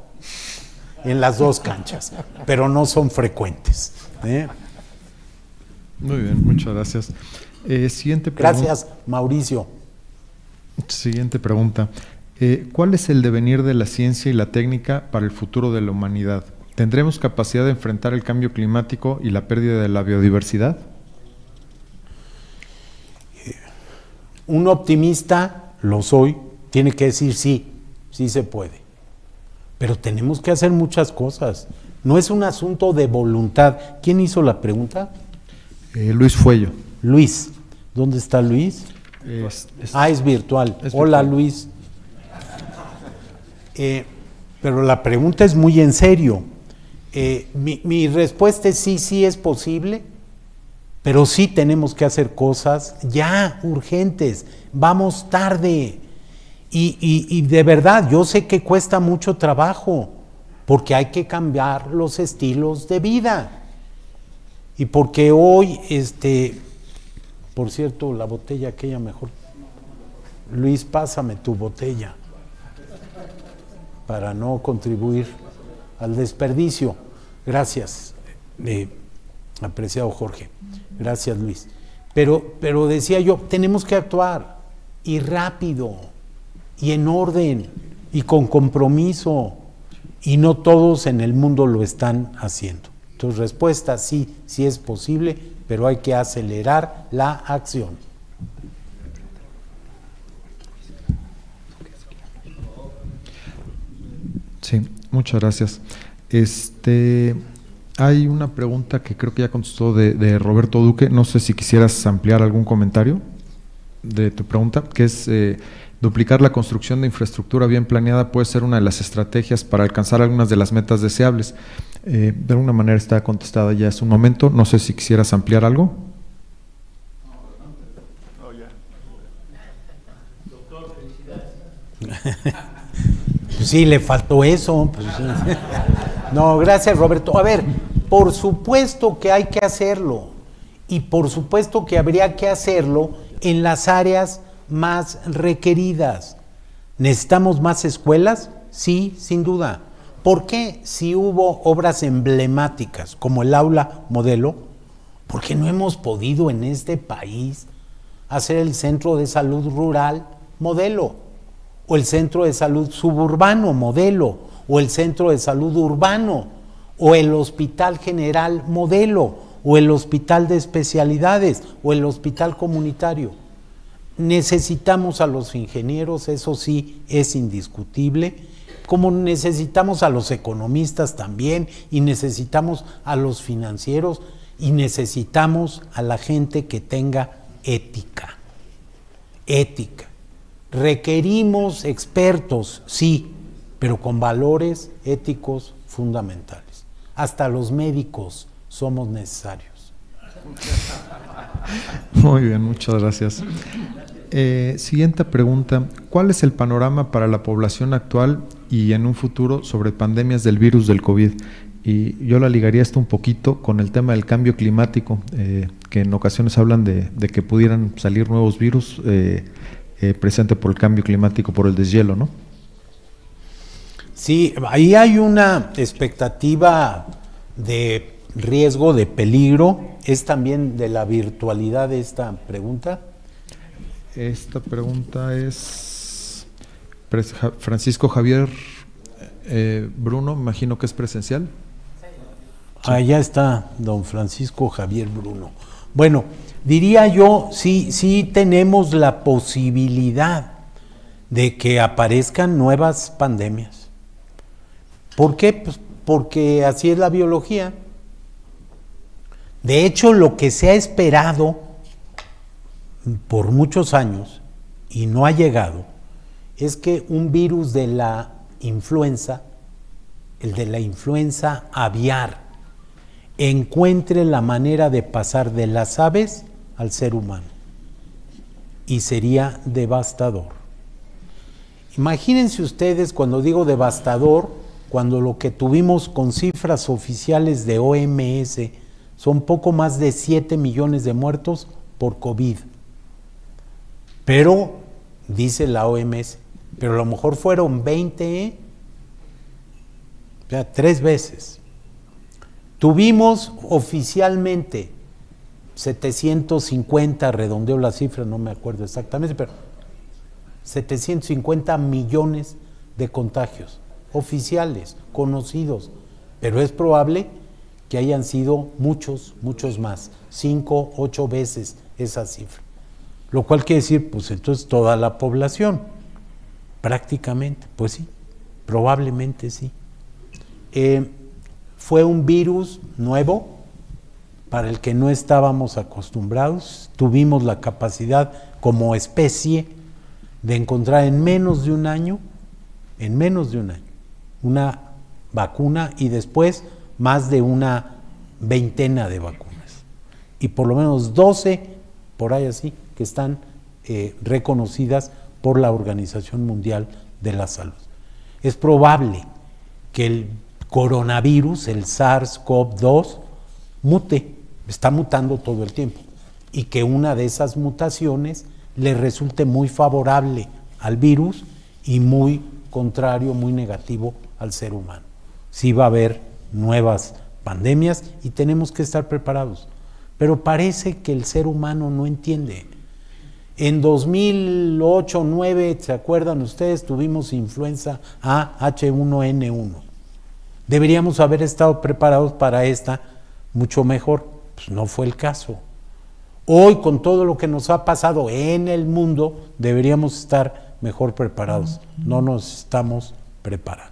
en las dos canchas, pero no son frecuentes. ¿eh? Muy bien, muchas gracias.
Eh, gracias,
Mauricio.
Siguiente pregunta. Eh, ¿Cuál es el devenir de la ciencia y la técnica para el futuro de la humanidad? ¿Tendremos capacidad de enfrentar el cambio climático y la pérdida de la biodiversidad?
un optimista, lo soy, tiene que decir sí, sí se puede. Pero tenemos que hacer muchas cosas. No es un asunto de voluntad. ¿Quién hizo la pregunta? Eh, Luis Fuello. Luis. ¿Dónde está Luis? ah, es virtual. Hola Luis. Eh, pero la pregunta es muy en serio. Eh, mi, mi respuesta es sí, sí es posible pero sí tenemos que hacer cosas ya urgentes. Vamos tarde. Y, de verdad, yo sé que cuesta mucho trabajo, porque hay que cambiar los estilos de vida. Y porque hoy, este, por cierto, la botella aquella mejor. Luis, pásame tu botella para no contribuir al desperdicio. Gracias, eh, apreciado Jorge. Gracias, Luis. Pero, pero decía yo, tenemos que actuar y rápido y en orden y con compromiso y no todos en el mundo lo están haciendo. Entonces, respuesta sí, sí es posible, pero hay que acelerar la acción.
Sí, muchas gracias. Este hay una pregunta que creo que ya contestó de, Roberto Duque. No sé si quisieras ampliar algún comentario de tu pregunta, que es eh, duplicar la construcción de infraestructura bien planeada puede ser una de las estrategias para alcanzar algunas de las metas deseables. Eh, de alguna manera está contestada ya hace un momento. No sé si quisieras ampliar algo.
Pues sí, le faltó eso. Pues, no, gracias Roberto. A ver, por supuesto que hay que hacerlo y por supuesto que habría que hacerlo en las áreas más requeridas. ¿Necesitamos más escuelas? Sí, sin duda. ¿Por qué si hubo obras emblemáticas como el aula modelo? Porque no hemos podido en este país hacer el centro de salud rural modelo? O el centro de salud suburbano modelo o el centro de salud urbano, o el hospital general modelo, o el hospital de especialidades, o el hospital comunitario. Necesitamos a los ingenieros, eso sí es indiscutible, como necesitamos a los economistas también, y necesitamos a los financieros, y necesitamos a la gente que tenga ética. Ética. Requerimos expertos, sí, pero con valores éticos fundamentales. Hasta los médicos somos necesarios.
Muy bien, muchas gracias. Eh, siguiente pregunta, ¿cuál es el panorama para la población actual y en un futuro sobre pandemias del virus del COVID? Y yo la ligaría esto un poquito con el tema del cambio climático, eh, que en ocasiones hablan de, que pudieran salir nuevos virus eh, presentes por el cambio climático, por el deshielo, ¿no?
Sí, ahí hay una expectativa de riesgo, de peligro. ¿Es también de la virtualidad de esta pregunta?
Esta pregunta es Francisco
Javier eh, Bruno, imagino que es presencial. Allá ah, está don Francisco Javier Bruno. Bueno, diría yo, sí, sí tenemos la posibilidad de que aparezcan nuevas pandemias ¿Por qué? Pues, porque así es la biología. De hecho, lo que se ha esperado por muchos años y no ha llegado es que un virus de la influenza, el de la influenza aviar, encuentre la manera de pasar de las aves al ser humano. Y sería devastador. Imagínense ustedes cuando digo devastador, cuando lo que tuvimos con cifras oficiales de OMS son poco más de 7 millones de muertos por COVID. Pero, dice la OMS, pero a lo mejor fueron 20, ¿eh? o sea, tres veces. Tuvimos oficialmente 750, redondeo la cifra, no me acuerdo exactamente, pero 750 millones de contagios oficiales, conocidos, pero es probable que hayan sido muchos, muchos más, cinco, ocho veces esa cifra. Lo cual quiere decir, pues entonces toda la población, prácticamente, pues sí, probablemente sí. Eh, fue un virus nuevo para el que no estábamos acostumbrados, tuvimos la capacidad como especie de encontrar en menos de un año, en menos de un año, una vacuna y después más de una veintena de vacunas. Y por lo menos 12, por ahí así, que están eh, reconocidas por la Organización Mundial de la Salud. Es probable que el coronavirus, el SARS-CoV-2, mute, está mutando todo el tiempo, y que una de esas mutaciones le resulte muy favorable al virus y muy contrario, muy negativo al ser humano. Sí va a haber nuevas pandemias y tenemos que estar preparados. Pero parece que el ser humano no entiende. En 2008, 9 ¿se acuerdan ustedes? Tuvimos influenza h 1 n 1 Deberíamos haber estado preparados para esta mucho mejor. Pues no fue el caso. Hoy, con todo lo que nos ha pasado en el mundo, deberíamos estar mejor preparados. No nos estamos preparando.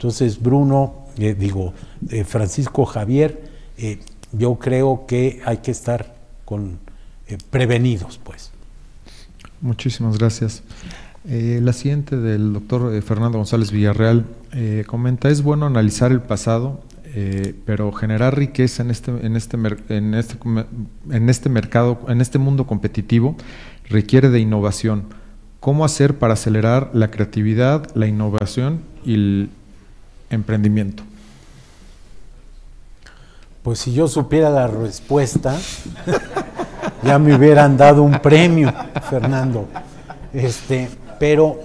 Entonces, Bruno, eh, digo, eh, Francisco Javier, eh, yo creo que hay que estar con prevenidos, pues.
Muchísimas gracias. la siguiente del doctor Fernando González Villarreal comenta, es bueno analizar el pasado, pero generar riqueza en este, en, este, en, este, en este mercado, en este mundo competitivo, requiere de innovación. ¿Cómo hacer para acelerar la creatividad, la innovación y el, emprendimiento?
Pues si yo supiera la respuesta, ya me hubieran dado un premio, Fernando. Este, pero,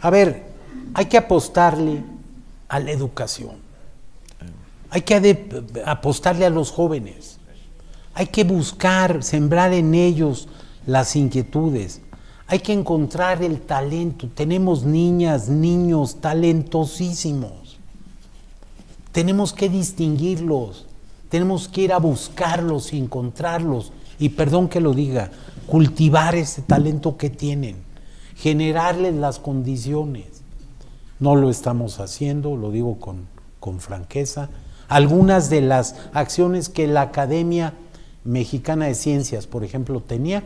a ver, hay que apostarle a la educación. Hay que apostarle a los jóvenes. Hay que buscar, sembrar en ellos las inquietudes. Hay que encontrar el talento. Tenemos niñas, niños talentosísimos. Tenemos que distinguirlos, tenemos que ir a buscarlos y encontrarlos. Y perdón que lo diga, cultivar ese talento que tienen, generarles las condiciones. No lo estamos haciendo, lo digo con, franqueza. Algunas de las acciones que la Academia Mexicana de Ciencias, por ejemplo, tenía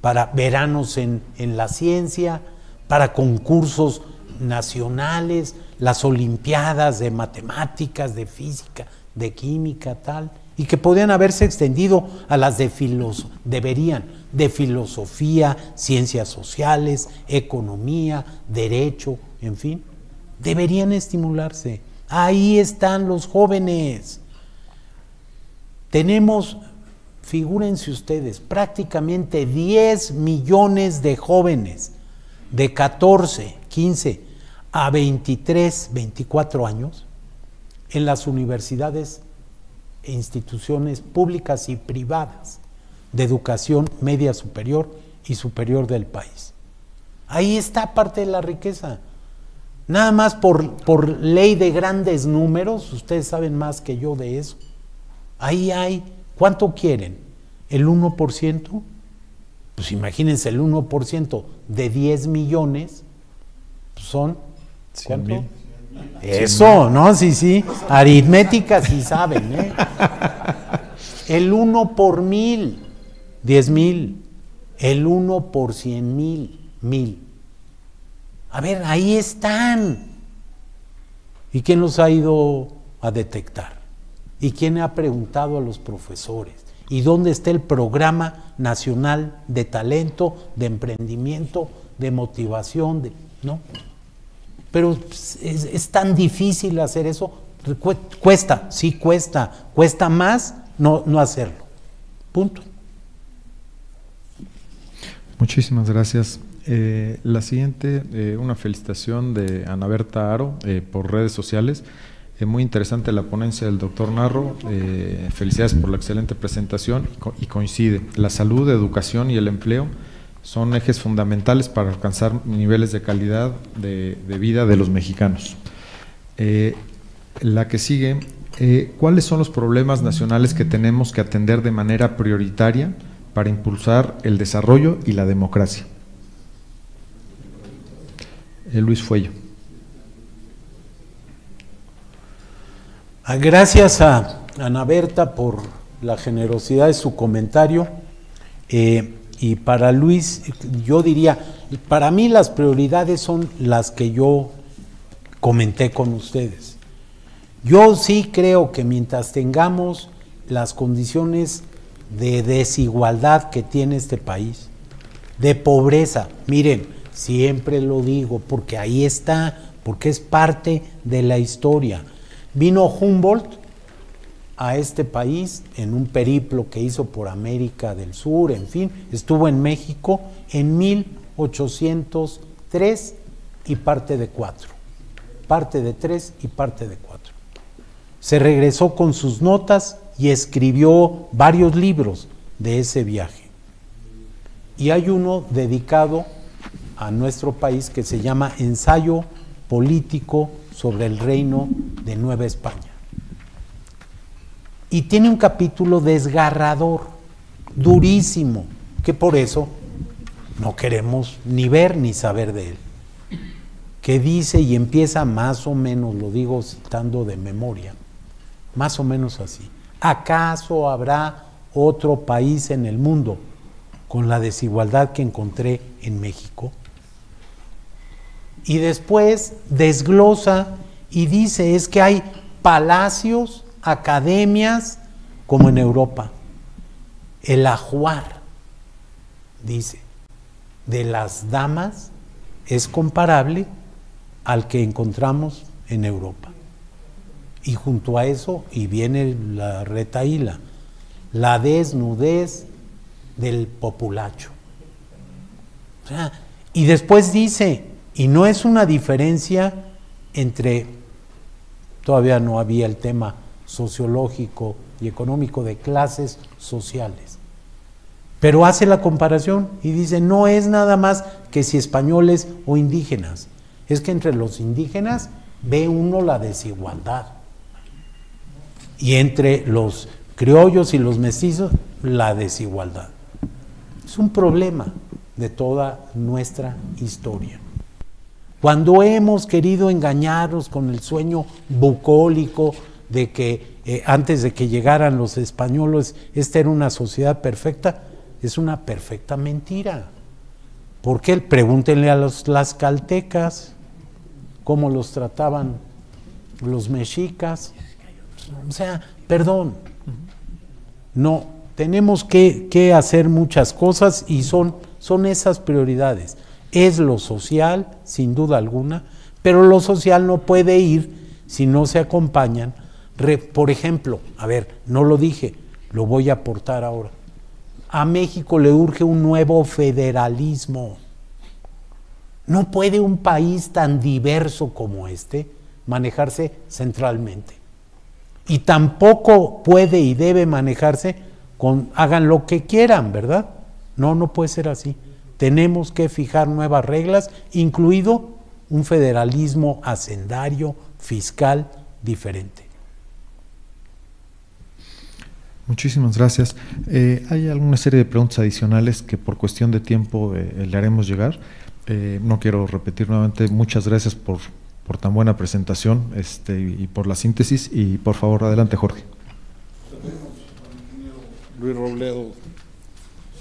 para veranos en la ciencia, para concursos nacionales, las Olimpiadas de matemáticas, de física, de química, tal, y que podían haberse extendido a las de filosofía, deberían, de filosofía, ciencias sociales, economía, derecho, en fin, deberían estimularse. Ahí están los jóvenes. Tenemos, figúrense ustedes, prácticamente 10 millones de jóvenes de 14, 15, a 23, 24 años en las universidades e instituciones públicas y privadas de educación media superior y superior del país. Ahí está parte de la riqueza. Nada más por, ley de grandes números, ustedes saben más que yo de eso. Ahí hay, ¿cuánto quieren? ¿El 1%? Pues imagínense, el 1% de 10 millones pues son eso, ¿no? Sí, sí. Aritmética sí saben, ¿eh? El 1 por mil, diez mil. El 1 por cien mil, mil. A ver, ahí están. ¿Y quién los ha ido a detectar? ¿Y quién ha preguntado a los profesores? ¿Y dónde está el Programa Nacional de Talento, de Emprendimiento, de Motivación? De... ¿No? pero es, tan difícil hacer eso, cuesta, sí cuesta, cuesta más no, no hacerlo. Punto.
Muchísimas gracias. Eh, la siguiente, eh, una felicitación de Ana Berta Aro eh, por redes sociales. muy interesante la ponencia del doctor Narro. felicidades por la excelente presentación y, y coincide. La salud, educación y el empleo son ejes fundamentales para alcanzar niveles de calidad de, vida de los mexicanos. Eh, la que sigue, eh, ¿cuáles son los problemas nacionales que tenemos que atender de manera prioritaria para impulsar el desarrollo y la democracia? Eh, Luis Fuello.
Ah, gracias a Ana Berta por la generosidad de su comentario y para Luis, yo diría, para mí las prioridades son las que yo comenté con ustedes. Yo sí creo que mientras tengamos las condiciones de desigualdad que tiene este país, de pobreza, miren, siempre lo digo, porque ahí está, porque es parte de la historia. Vino Humboldt a este país en un periplo que hizo por América del Sur, en fin, estuvo en México en 1803 y parte de 4, parte de tres y parte de 4. Se regresó con sus notas y escribió varios libros de ese viaje. Y hay uno dedicado a nuestro país que se llama Ensayo Político sobre el Reino de Nueva España y tiene un capítulo desgarrador, durísimo, que por eso no queremos ni ver ni saber de él. Que dice y empieza más o menos, lo digo citando de memoria, más o menos así. ¿Acaso habrá otro país en el mundo con la desigualdad que encontré en México? Y después desglosa y dice es que hay palacios academias como en Europa. El ajuar, dice, de las damas es comparable al que encontramos en Europa. Y junto a eso, y viene la retaíla, la desnudez del populacho. y después dice, y no es una diferencia entre, todavía no había el tema sociológico y económico de clases sociales. Pero hace la comparación y dice, no es nada más que si españoles o indígenas, es que entre los indígenas ve uno la desigualdad. Y entre los criollos y los mestizos, la desigualdad. Es un problema de toda nuestra historia. Cuando hemos querido engañarnos con el sueño bucólico de que eh, antes de que llegaran los españoles, esta era una sociedad perfecta, es una perfecta mentira. Porque pregúntenle a los caltecas cómo los trataban los mexicas. O sea, perdón, no, tenemos que, hacer muchas cosas y son, son esas prioridades. Es lo social, sin duda alguna, pero lo social no puede ir si no se acompañan por ejemplo, a ver, no lo dije, lo voy a aportar ahora. A México le urge un nuevo federalismo. No puede un país tan diverso como este manejarse centralmente. Y tampoco puede y debe manejarse con hagan lo que quieran, ¿verdad? No, no puede ser así. Tenemos que fijar nuevas reglas, incluido un federalismo hacendario, fiscal, diferente.
Muchísimas gracias. Eh, hay alguna serie de preguntas adicionales que por cuestión de tiempo eh, le haremos llegar. Eh, no quiero repetir nuevamente, muchas gracias por, por tan buena presentación este, y por la síntesis. Y por favor, adelante Jorge.
Luis Robledo,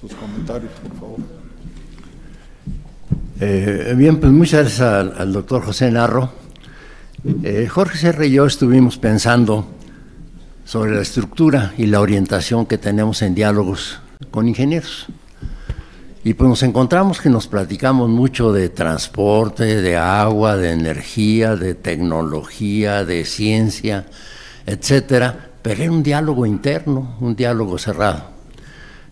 sus comentarios, por
favor. bien, pues muchas gracias al, al doctor José Narro. Jorge Serra y yo estuvimos pensando sobre la estructura y la orientación que tenemos en diálogos con ingenieros. Y pues nos encontramos que nos platicamos mucho de transporte, de agua, de energía, de tecnología, de ciencia, etcétera, pero era un diálogo interno, un diálogo cerrado.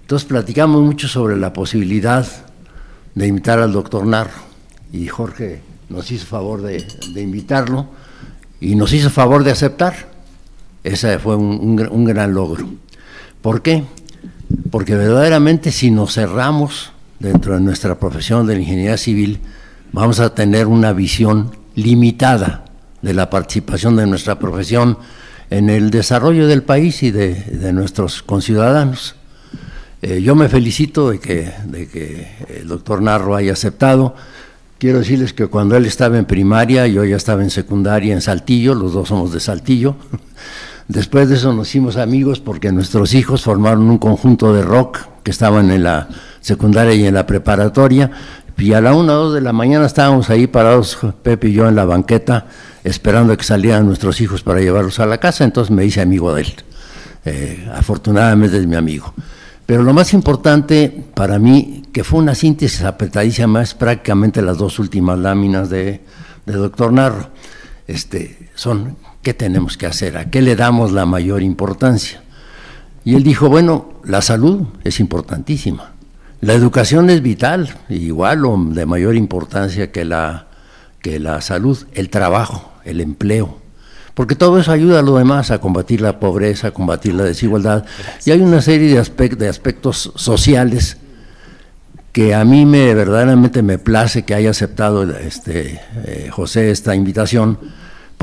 Entonces platicamos mucho sobre la posibilidad de invitar al doctor Narro y Jorge nos hizo favor de invitarlo y nos hizo favor de aceptar. Ese fue un, gran logro. ¿Por qué? Porque verdaderamente si nos cerramos dentro de nuestra profesión de la ingeniería civil, vamos a tener una visión limitada de la participación de nuestra profesión en el desarrollo del país y de, nuestros conciudadanos. Eh, yo me felicito de que, de que, el doctor Narro haya aceptado. Quiero decirles que cuando él estaba en primaria, yo ya estaba en secundaria en Saltillo, los dos somos de Saltillo, Después de eso nos hicimos amigos porque nuestros hijos formaron un conjunto de rock que estaban en la secundaria y en la preparatoria. Y a la una o dos de la mañana estábamos ahí parados, Pepe y yo, en la banqueta, esperando a que salieran nuestros hijos para llevarlos a la casa. Entonces me hice amigo de él. Eh, afortunadamente es mi amigo. Pero lo más importante para mí, que fue una síntesis apretadísima, es prácticamente las dos últimas láminas de, de Doctor Narro. Este, son ¿Qué tenemos que hacer? ¿A qué le damos la mayor importancia? Y él dijo, bueno, la salud es importantísima. La educación es vital, igual o de mayor importancia que la, que la salud, el trabajo, el empleo. Porque todo eso ayuda a lo demás, a combatir la pobreza, a combatir la desigualdad. Y hay una serie de, aspectos sociales que a mí me verdaderamente me place que haya aceptado este, eh, José esta invitación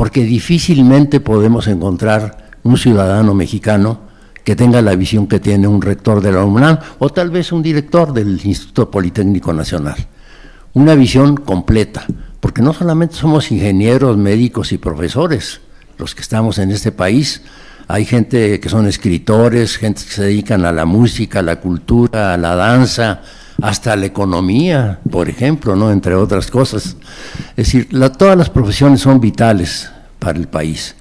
porque difícilmente podemos encontrar un ciudadano mexicano que tenga la visión que tiene un rector de la UNAM o tal vez un director del Instituto Politécnico Nacional. Una visión completa, porque no solamente somos ingenieros, médicos y profesores los que estamos en este país, hay gente que son escritores, gente que se dedican a la música, a la cultura, a la danza, hasta la economía, por ejemplo, ¿no? entre otras cosas. Es decir, todas las profesiones son vitales para el país.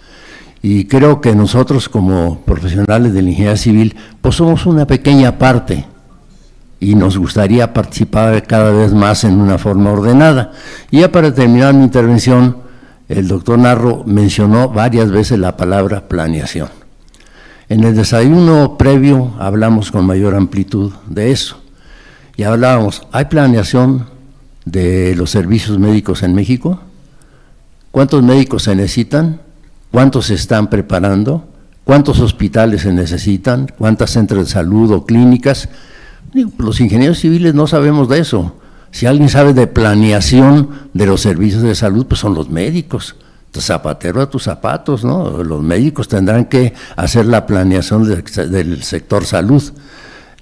Y creo que nosotros como profesionales de la ingeniería civil, pues somos una pequeña parte y nos gustaría participar cada vez más en una forma ordenada. Y ya para terminar mi intervención, el doctor Narro mencionó varias veces la palabra planeación. En el desayuno previo hablamos con mayor amplitud de eso y hablábamos, ¿hay planeación de los servicios médicos en México? ¿Cuántos médicos se necesitan? ¿Cuántos se están preparando? ¿Cuántos hospitales se necesitan? ¿Cuántas centros de salud o clínicas? Los ingenieros civiles no sabemos de eso. Si alguien sabe de planeación de los servicios de salud, pues son los médicos. zapatero a tus zapatos, ¿no? Los médicos tendrán que hacer la planeación del sector salud.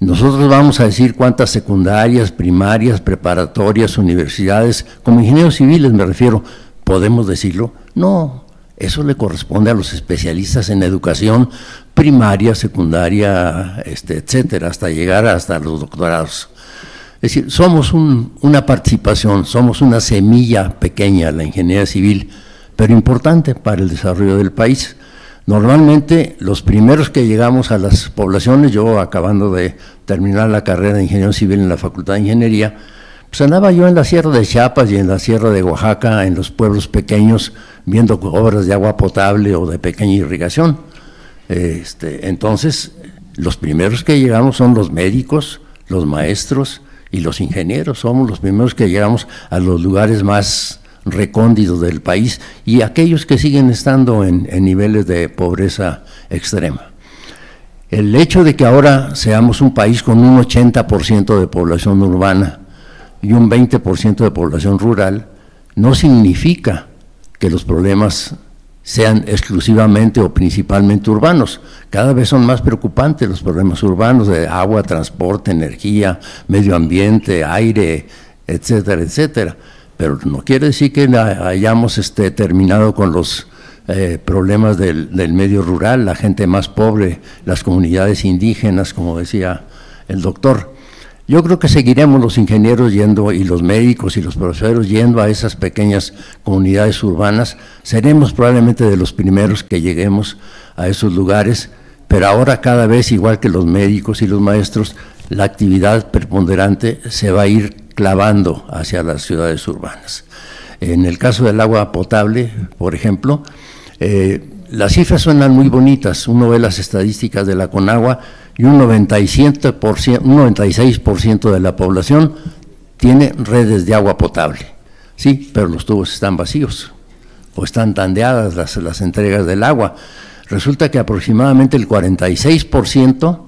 Nosotros vamos a decir cuántas secundarias, primarias, preparatorias, universidades, como ingenieros civiles me refiero, ¿podemos decirlo? No, eso le corresponde a los especialistas en educación primaria, secundaria, este, etcétera, hasta llegar hasta los doctorados. Es decir, somos una participación, somos una semilla pequeña, la ingeniería civil, pero importante para el desarrollo del país. Normalmente los primeros que llegamos a las poblaciones, yo acabando de terminar la carrera de ingeniero civil en la Facultad de Ingeniería, pues andaba yo en la Sierra de Chiapas y en la Sierra de Oaxaca, en los pueblos pequeños, viendo obras de agua potable o de pequeña irrigación. Este, entonces, los primeros que llegamos son los médicos, los maestros y los ingenieros. Somos los primeros que llegamos a los lugares más recóndito del país y aquellos que siguen estando en, en niveles de pobreza extrema. El hecho de que ahora seamos un país con un 80% de población urbana y un 20% de población rural no significa que los problemas sean exclusivamente o principalmente urbanos. Cada vez son más preocupantes los problemas urbanos de agua, transporte, energía, medio ambiente, aire, etcétera, etcétera pero no quiere decir que hayamos este, terminado con los eh, problemas del, medio rural, la gente más pobre, las comunidades indígenas, como decía el doctor. Yo creo que seguiremos los ingenieros yendo y los médicos y los profesores yendo a esas pequeñas comunidades urbanas. Seremos probablemente de los primeros que lleguemos a esos lugares, pero ahora cada vez, igual que los médicos y los maestros, la actividad preponderante se va a ir clavando hacia las ciudades urbanas. En el caso del agua potable, por ejemplo, eh, las cifras suenan muy bonitas. Uno ve las estadísticas de la Conagua y un, 96% de la población tiene redes de agua potable. Sí, pero los tubos están vacíos o están tandeadas las, las entregas del agua. Resulta que aproximadamente el 46%,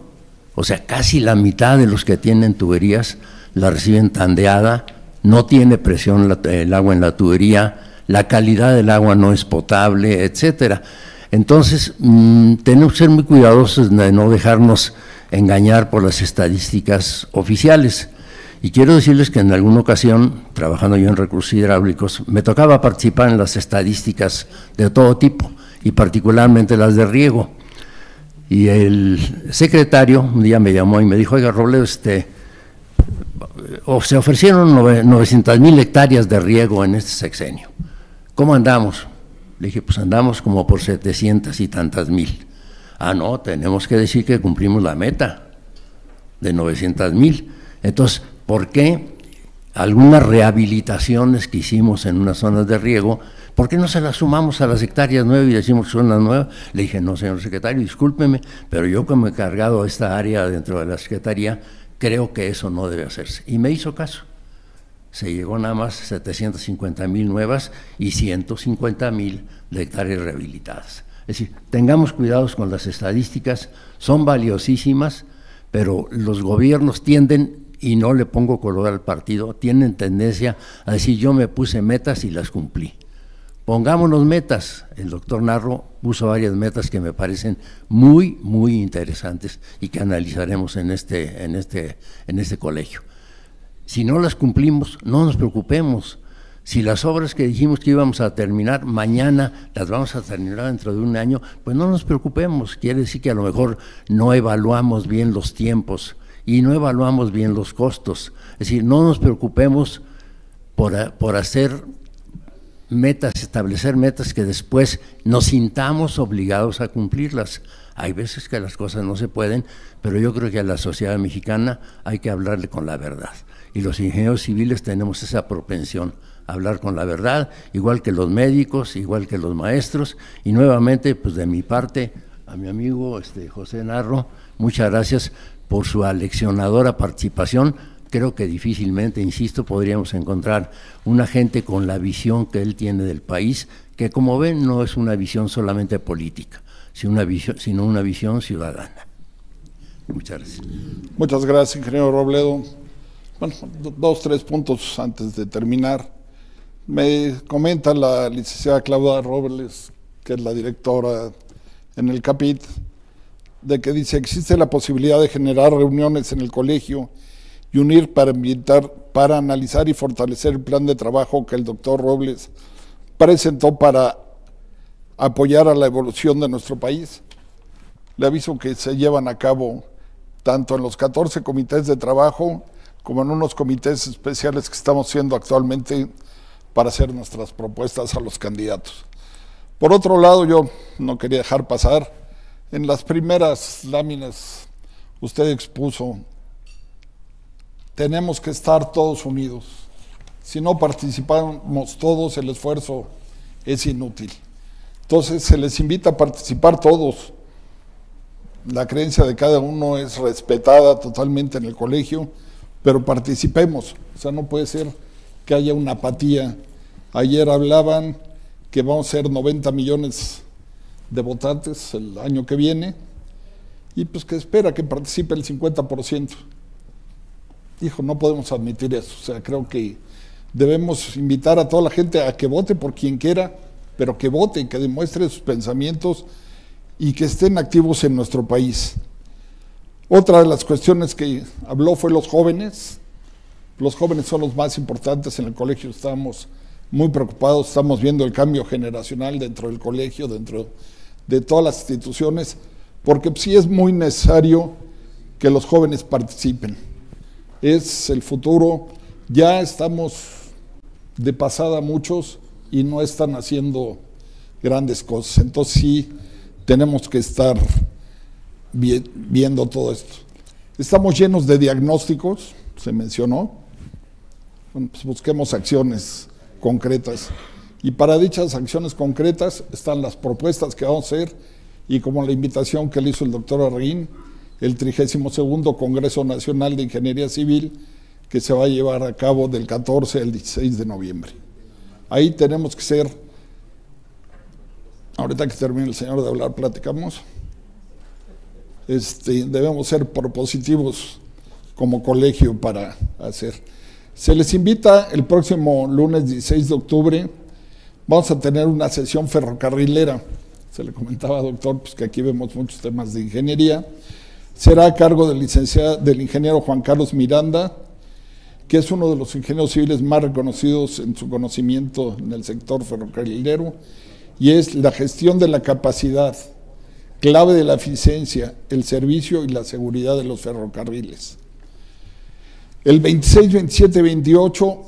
o sea, casi la mitad de los que tienen tuberías, la reciben tandeada, no tiene presión el agua en la tubería, la calidad del agua no es potable, etcétera. Entonces, mm, tenemos que ser muy cuidadosos de no dejarnos engañar por las estadísticas oficiales. Y quiero decirles que en alguna ocasión, trabajando yo en recursos hidráulicos, me tocaba participar en las estadísticas de todo tipo, y particularmente las de riego. Y el secretario un día me llamó y me dijo, oiga, Robledo, este, o se ofrecieron 900 mil hectáreas de riego en este sexenio. ¿Cómo andamos? Le dije, pues andamos como por 700 y tantas mil. Ah, no, tenemos que decir que cumplimos la meta de 900 mil. Entonces, ¿por qué algunas rehabilitaciones que hicimos en unas zonas de riego, ¿por qué no se las sumamos a las hectáreas nuevas y decimos que son las nuevas? Le dije, no, señor secretario, discúlpeme, pero yo como he cargado esta área dentro de la Secretaría, creo que eso no debe hacerse. Y me hizo caso. Se llegó nada más 750 mil nuevas y 150 mil de hectáreas rehabilitadas. Es decir, tengamos cuidados con las estadísticas, son valiosísimas, pero los gobiernos tienden, y no le pongo color al partido, tienen tendencia a decir yo me puse metas y las cumplí. Pongámonos metas. El doctor Narro puso varias metas que me parecen muy, muy interesantes y que analizaremos en este, en este, en este colegio. Si no las cumplimos, no nos preocupemos. Si las obras que dijimos que íbamos a terminar mañana las vamos a terminar dentro de un año, pues no nos preocupemos. Quiere decir que a lo mejor no evaluamos bien los tiempos y no evaluamos bien los costos. Es decir, no nos preocupemos por, por hacer metas, establecer metas que después nos sintamos obligados a cumplirlas. Hay veces que las cosas no se pueden, pero yo creo que a la sociedad mexicana hay que hablarle con la verdad. Y los ingenieros civiles tenemos esa propensión a hablar con la verdad, igual que los médicos, igual que los maestros. Y nuevamente, pues de mi parte, a mi amigo este, José Narro, muchas gracias por su aleccionadora participación creo que difícilmente, insisto, podríamos encontrar una gente con la visión que él tiene del país, que como ven no es una visión solamente política, sino una visión, sino una visión ciudadana. Muchas gracias.
Muchas gracias, ingeniero Robledo. Bueno, dos, tres puntos antes de terminar. Me comenta la licenciada Claudia Robles, que es la directora en el CAPIT, de que dice, existe la posibilidad de generar reuniones en el colegio y unir para, invitar, para analizar y fortalecer el plan de trabajo que el doctor Robles presentó para apoyar a la evolución de nuestro país. Le aviso que se llevan a cabo tanto en los 14 comités de trabajo como en unos comités especiales que estamos haciendo actualmente para hacer nuestras propuestas a los candidatos. Por otro lado, yo no quería dejar pasar, en las primeras láminas usted expuso tenemos que estar todos unidos. Si no participamos todos, el esfuerzo es inútil. Entonces se les invita a participar todos. La creencia de cada uno es respetada totalmente en el colegio, pero participemos. O sea, no puede ser que haya una apatía. Ayer hablaban que vamos a ser 90 millones de votantes el año que viene y pues que espera que participe el 50% dijo, no podemos admitir eso. O sea, creo que debemos invitar a toda la gente a que vote por quien quiera, pero que vote, que demuestre sus pensamientos y que estén activos en nuestro país. Otra de las cuestiones que habló fue los jóvenes. Los jóvenes son los más importantes en el colegio. Estamos muy preocupados, estamos viendo el cambio generacional dentro del colegio, dentro de todas las instituciones, porque sí es muy necesario que los jóvenes participen es el futuro. Ya estamos de pasada muchos y no están haciendo grandes cosas. Entonces sí tenemos que estar viendo todo esto. Estamos llenos de diagnósticos, se mencionó. Pues busquemos acciones concretas. Y para dichas acciones concretas están las propuestas que vamos a hacer y como la invitación que le hizo el doctor Arreguín, el 32 Congreso Nacional de Ingeniería Civil, que se va a llevar a cabo del 14 al 16 de noviembre. Ahí tenemos que ser, ahorita que termine el señor de hablar, platicamos, este, debemos ser propositivos como colegio para hacer. Se les invita el próximo lunes 16 de octubre, vamos a tener una sesión ferrocarrilera. Se le comentaba, doctor, pues que aquí vemos muchos temas de ingeniería será a cargo del, licenciado, del ingeniero Juan Carlos Miranda, que es uno de los ingenieros civiles más reconocidos en su conocimiento en el sector ferrocarrilero, y es la gestión de la capacidad, clave de la eficiencia, el servicio y la seguridad de los ferrocarriles. El 26, 27, 28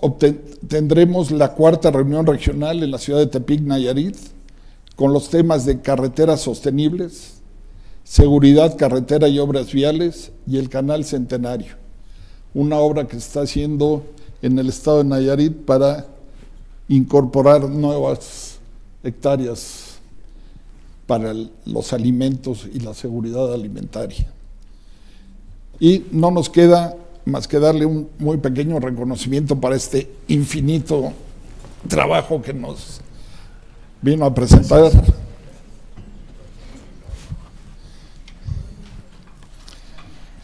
tendremos la cuarta reunión regional en la ciudad de Tepic, Nayarit, con los temas de carreteras sostenibles, Seguridad, Carretera y Obras Viales y el Canal Centenario, una obra que se está haciendo en el estado de Nayarit para incorporar nuevas hectáreas para los alimentos y la seguridad alimentaria. Y no nos queda más que darle un muy pequeño reconocimiento para este infinito trabajo que nos vino a presentar.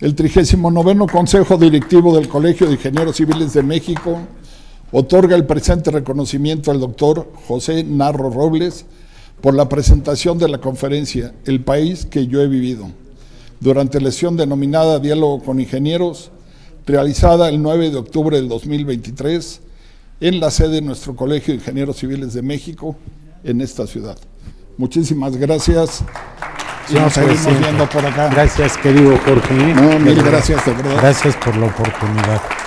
el 39 Consejo Directivo del Colegio de Ingenieros Civiles de México otorga el presente reconocimiento al doctor José Narro Robles por la presentación de la conferencia El país que yo he vivido, durante la sesión denominada Diálogo con Ingenieros, realizada el 9 de octubre del 2023 en la sede de nuestro Colegio de Ingenieros Civiles de México en esta ciudad. Muchísimas gracias. Sí, nos seguimos viendo por acá.
Gracias, querido Jorge. ¿eh? No, mil gracias, de verdad. Gracias por la oportunidad.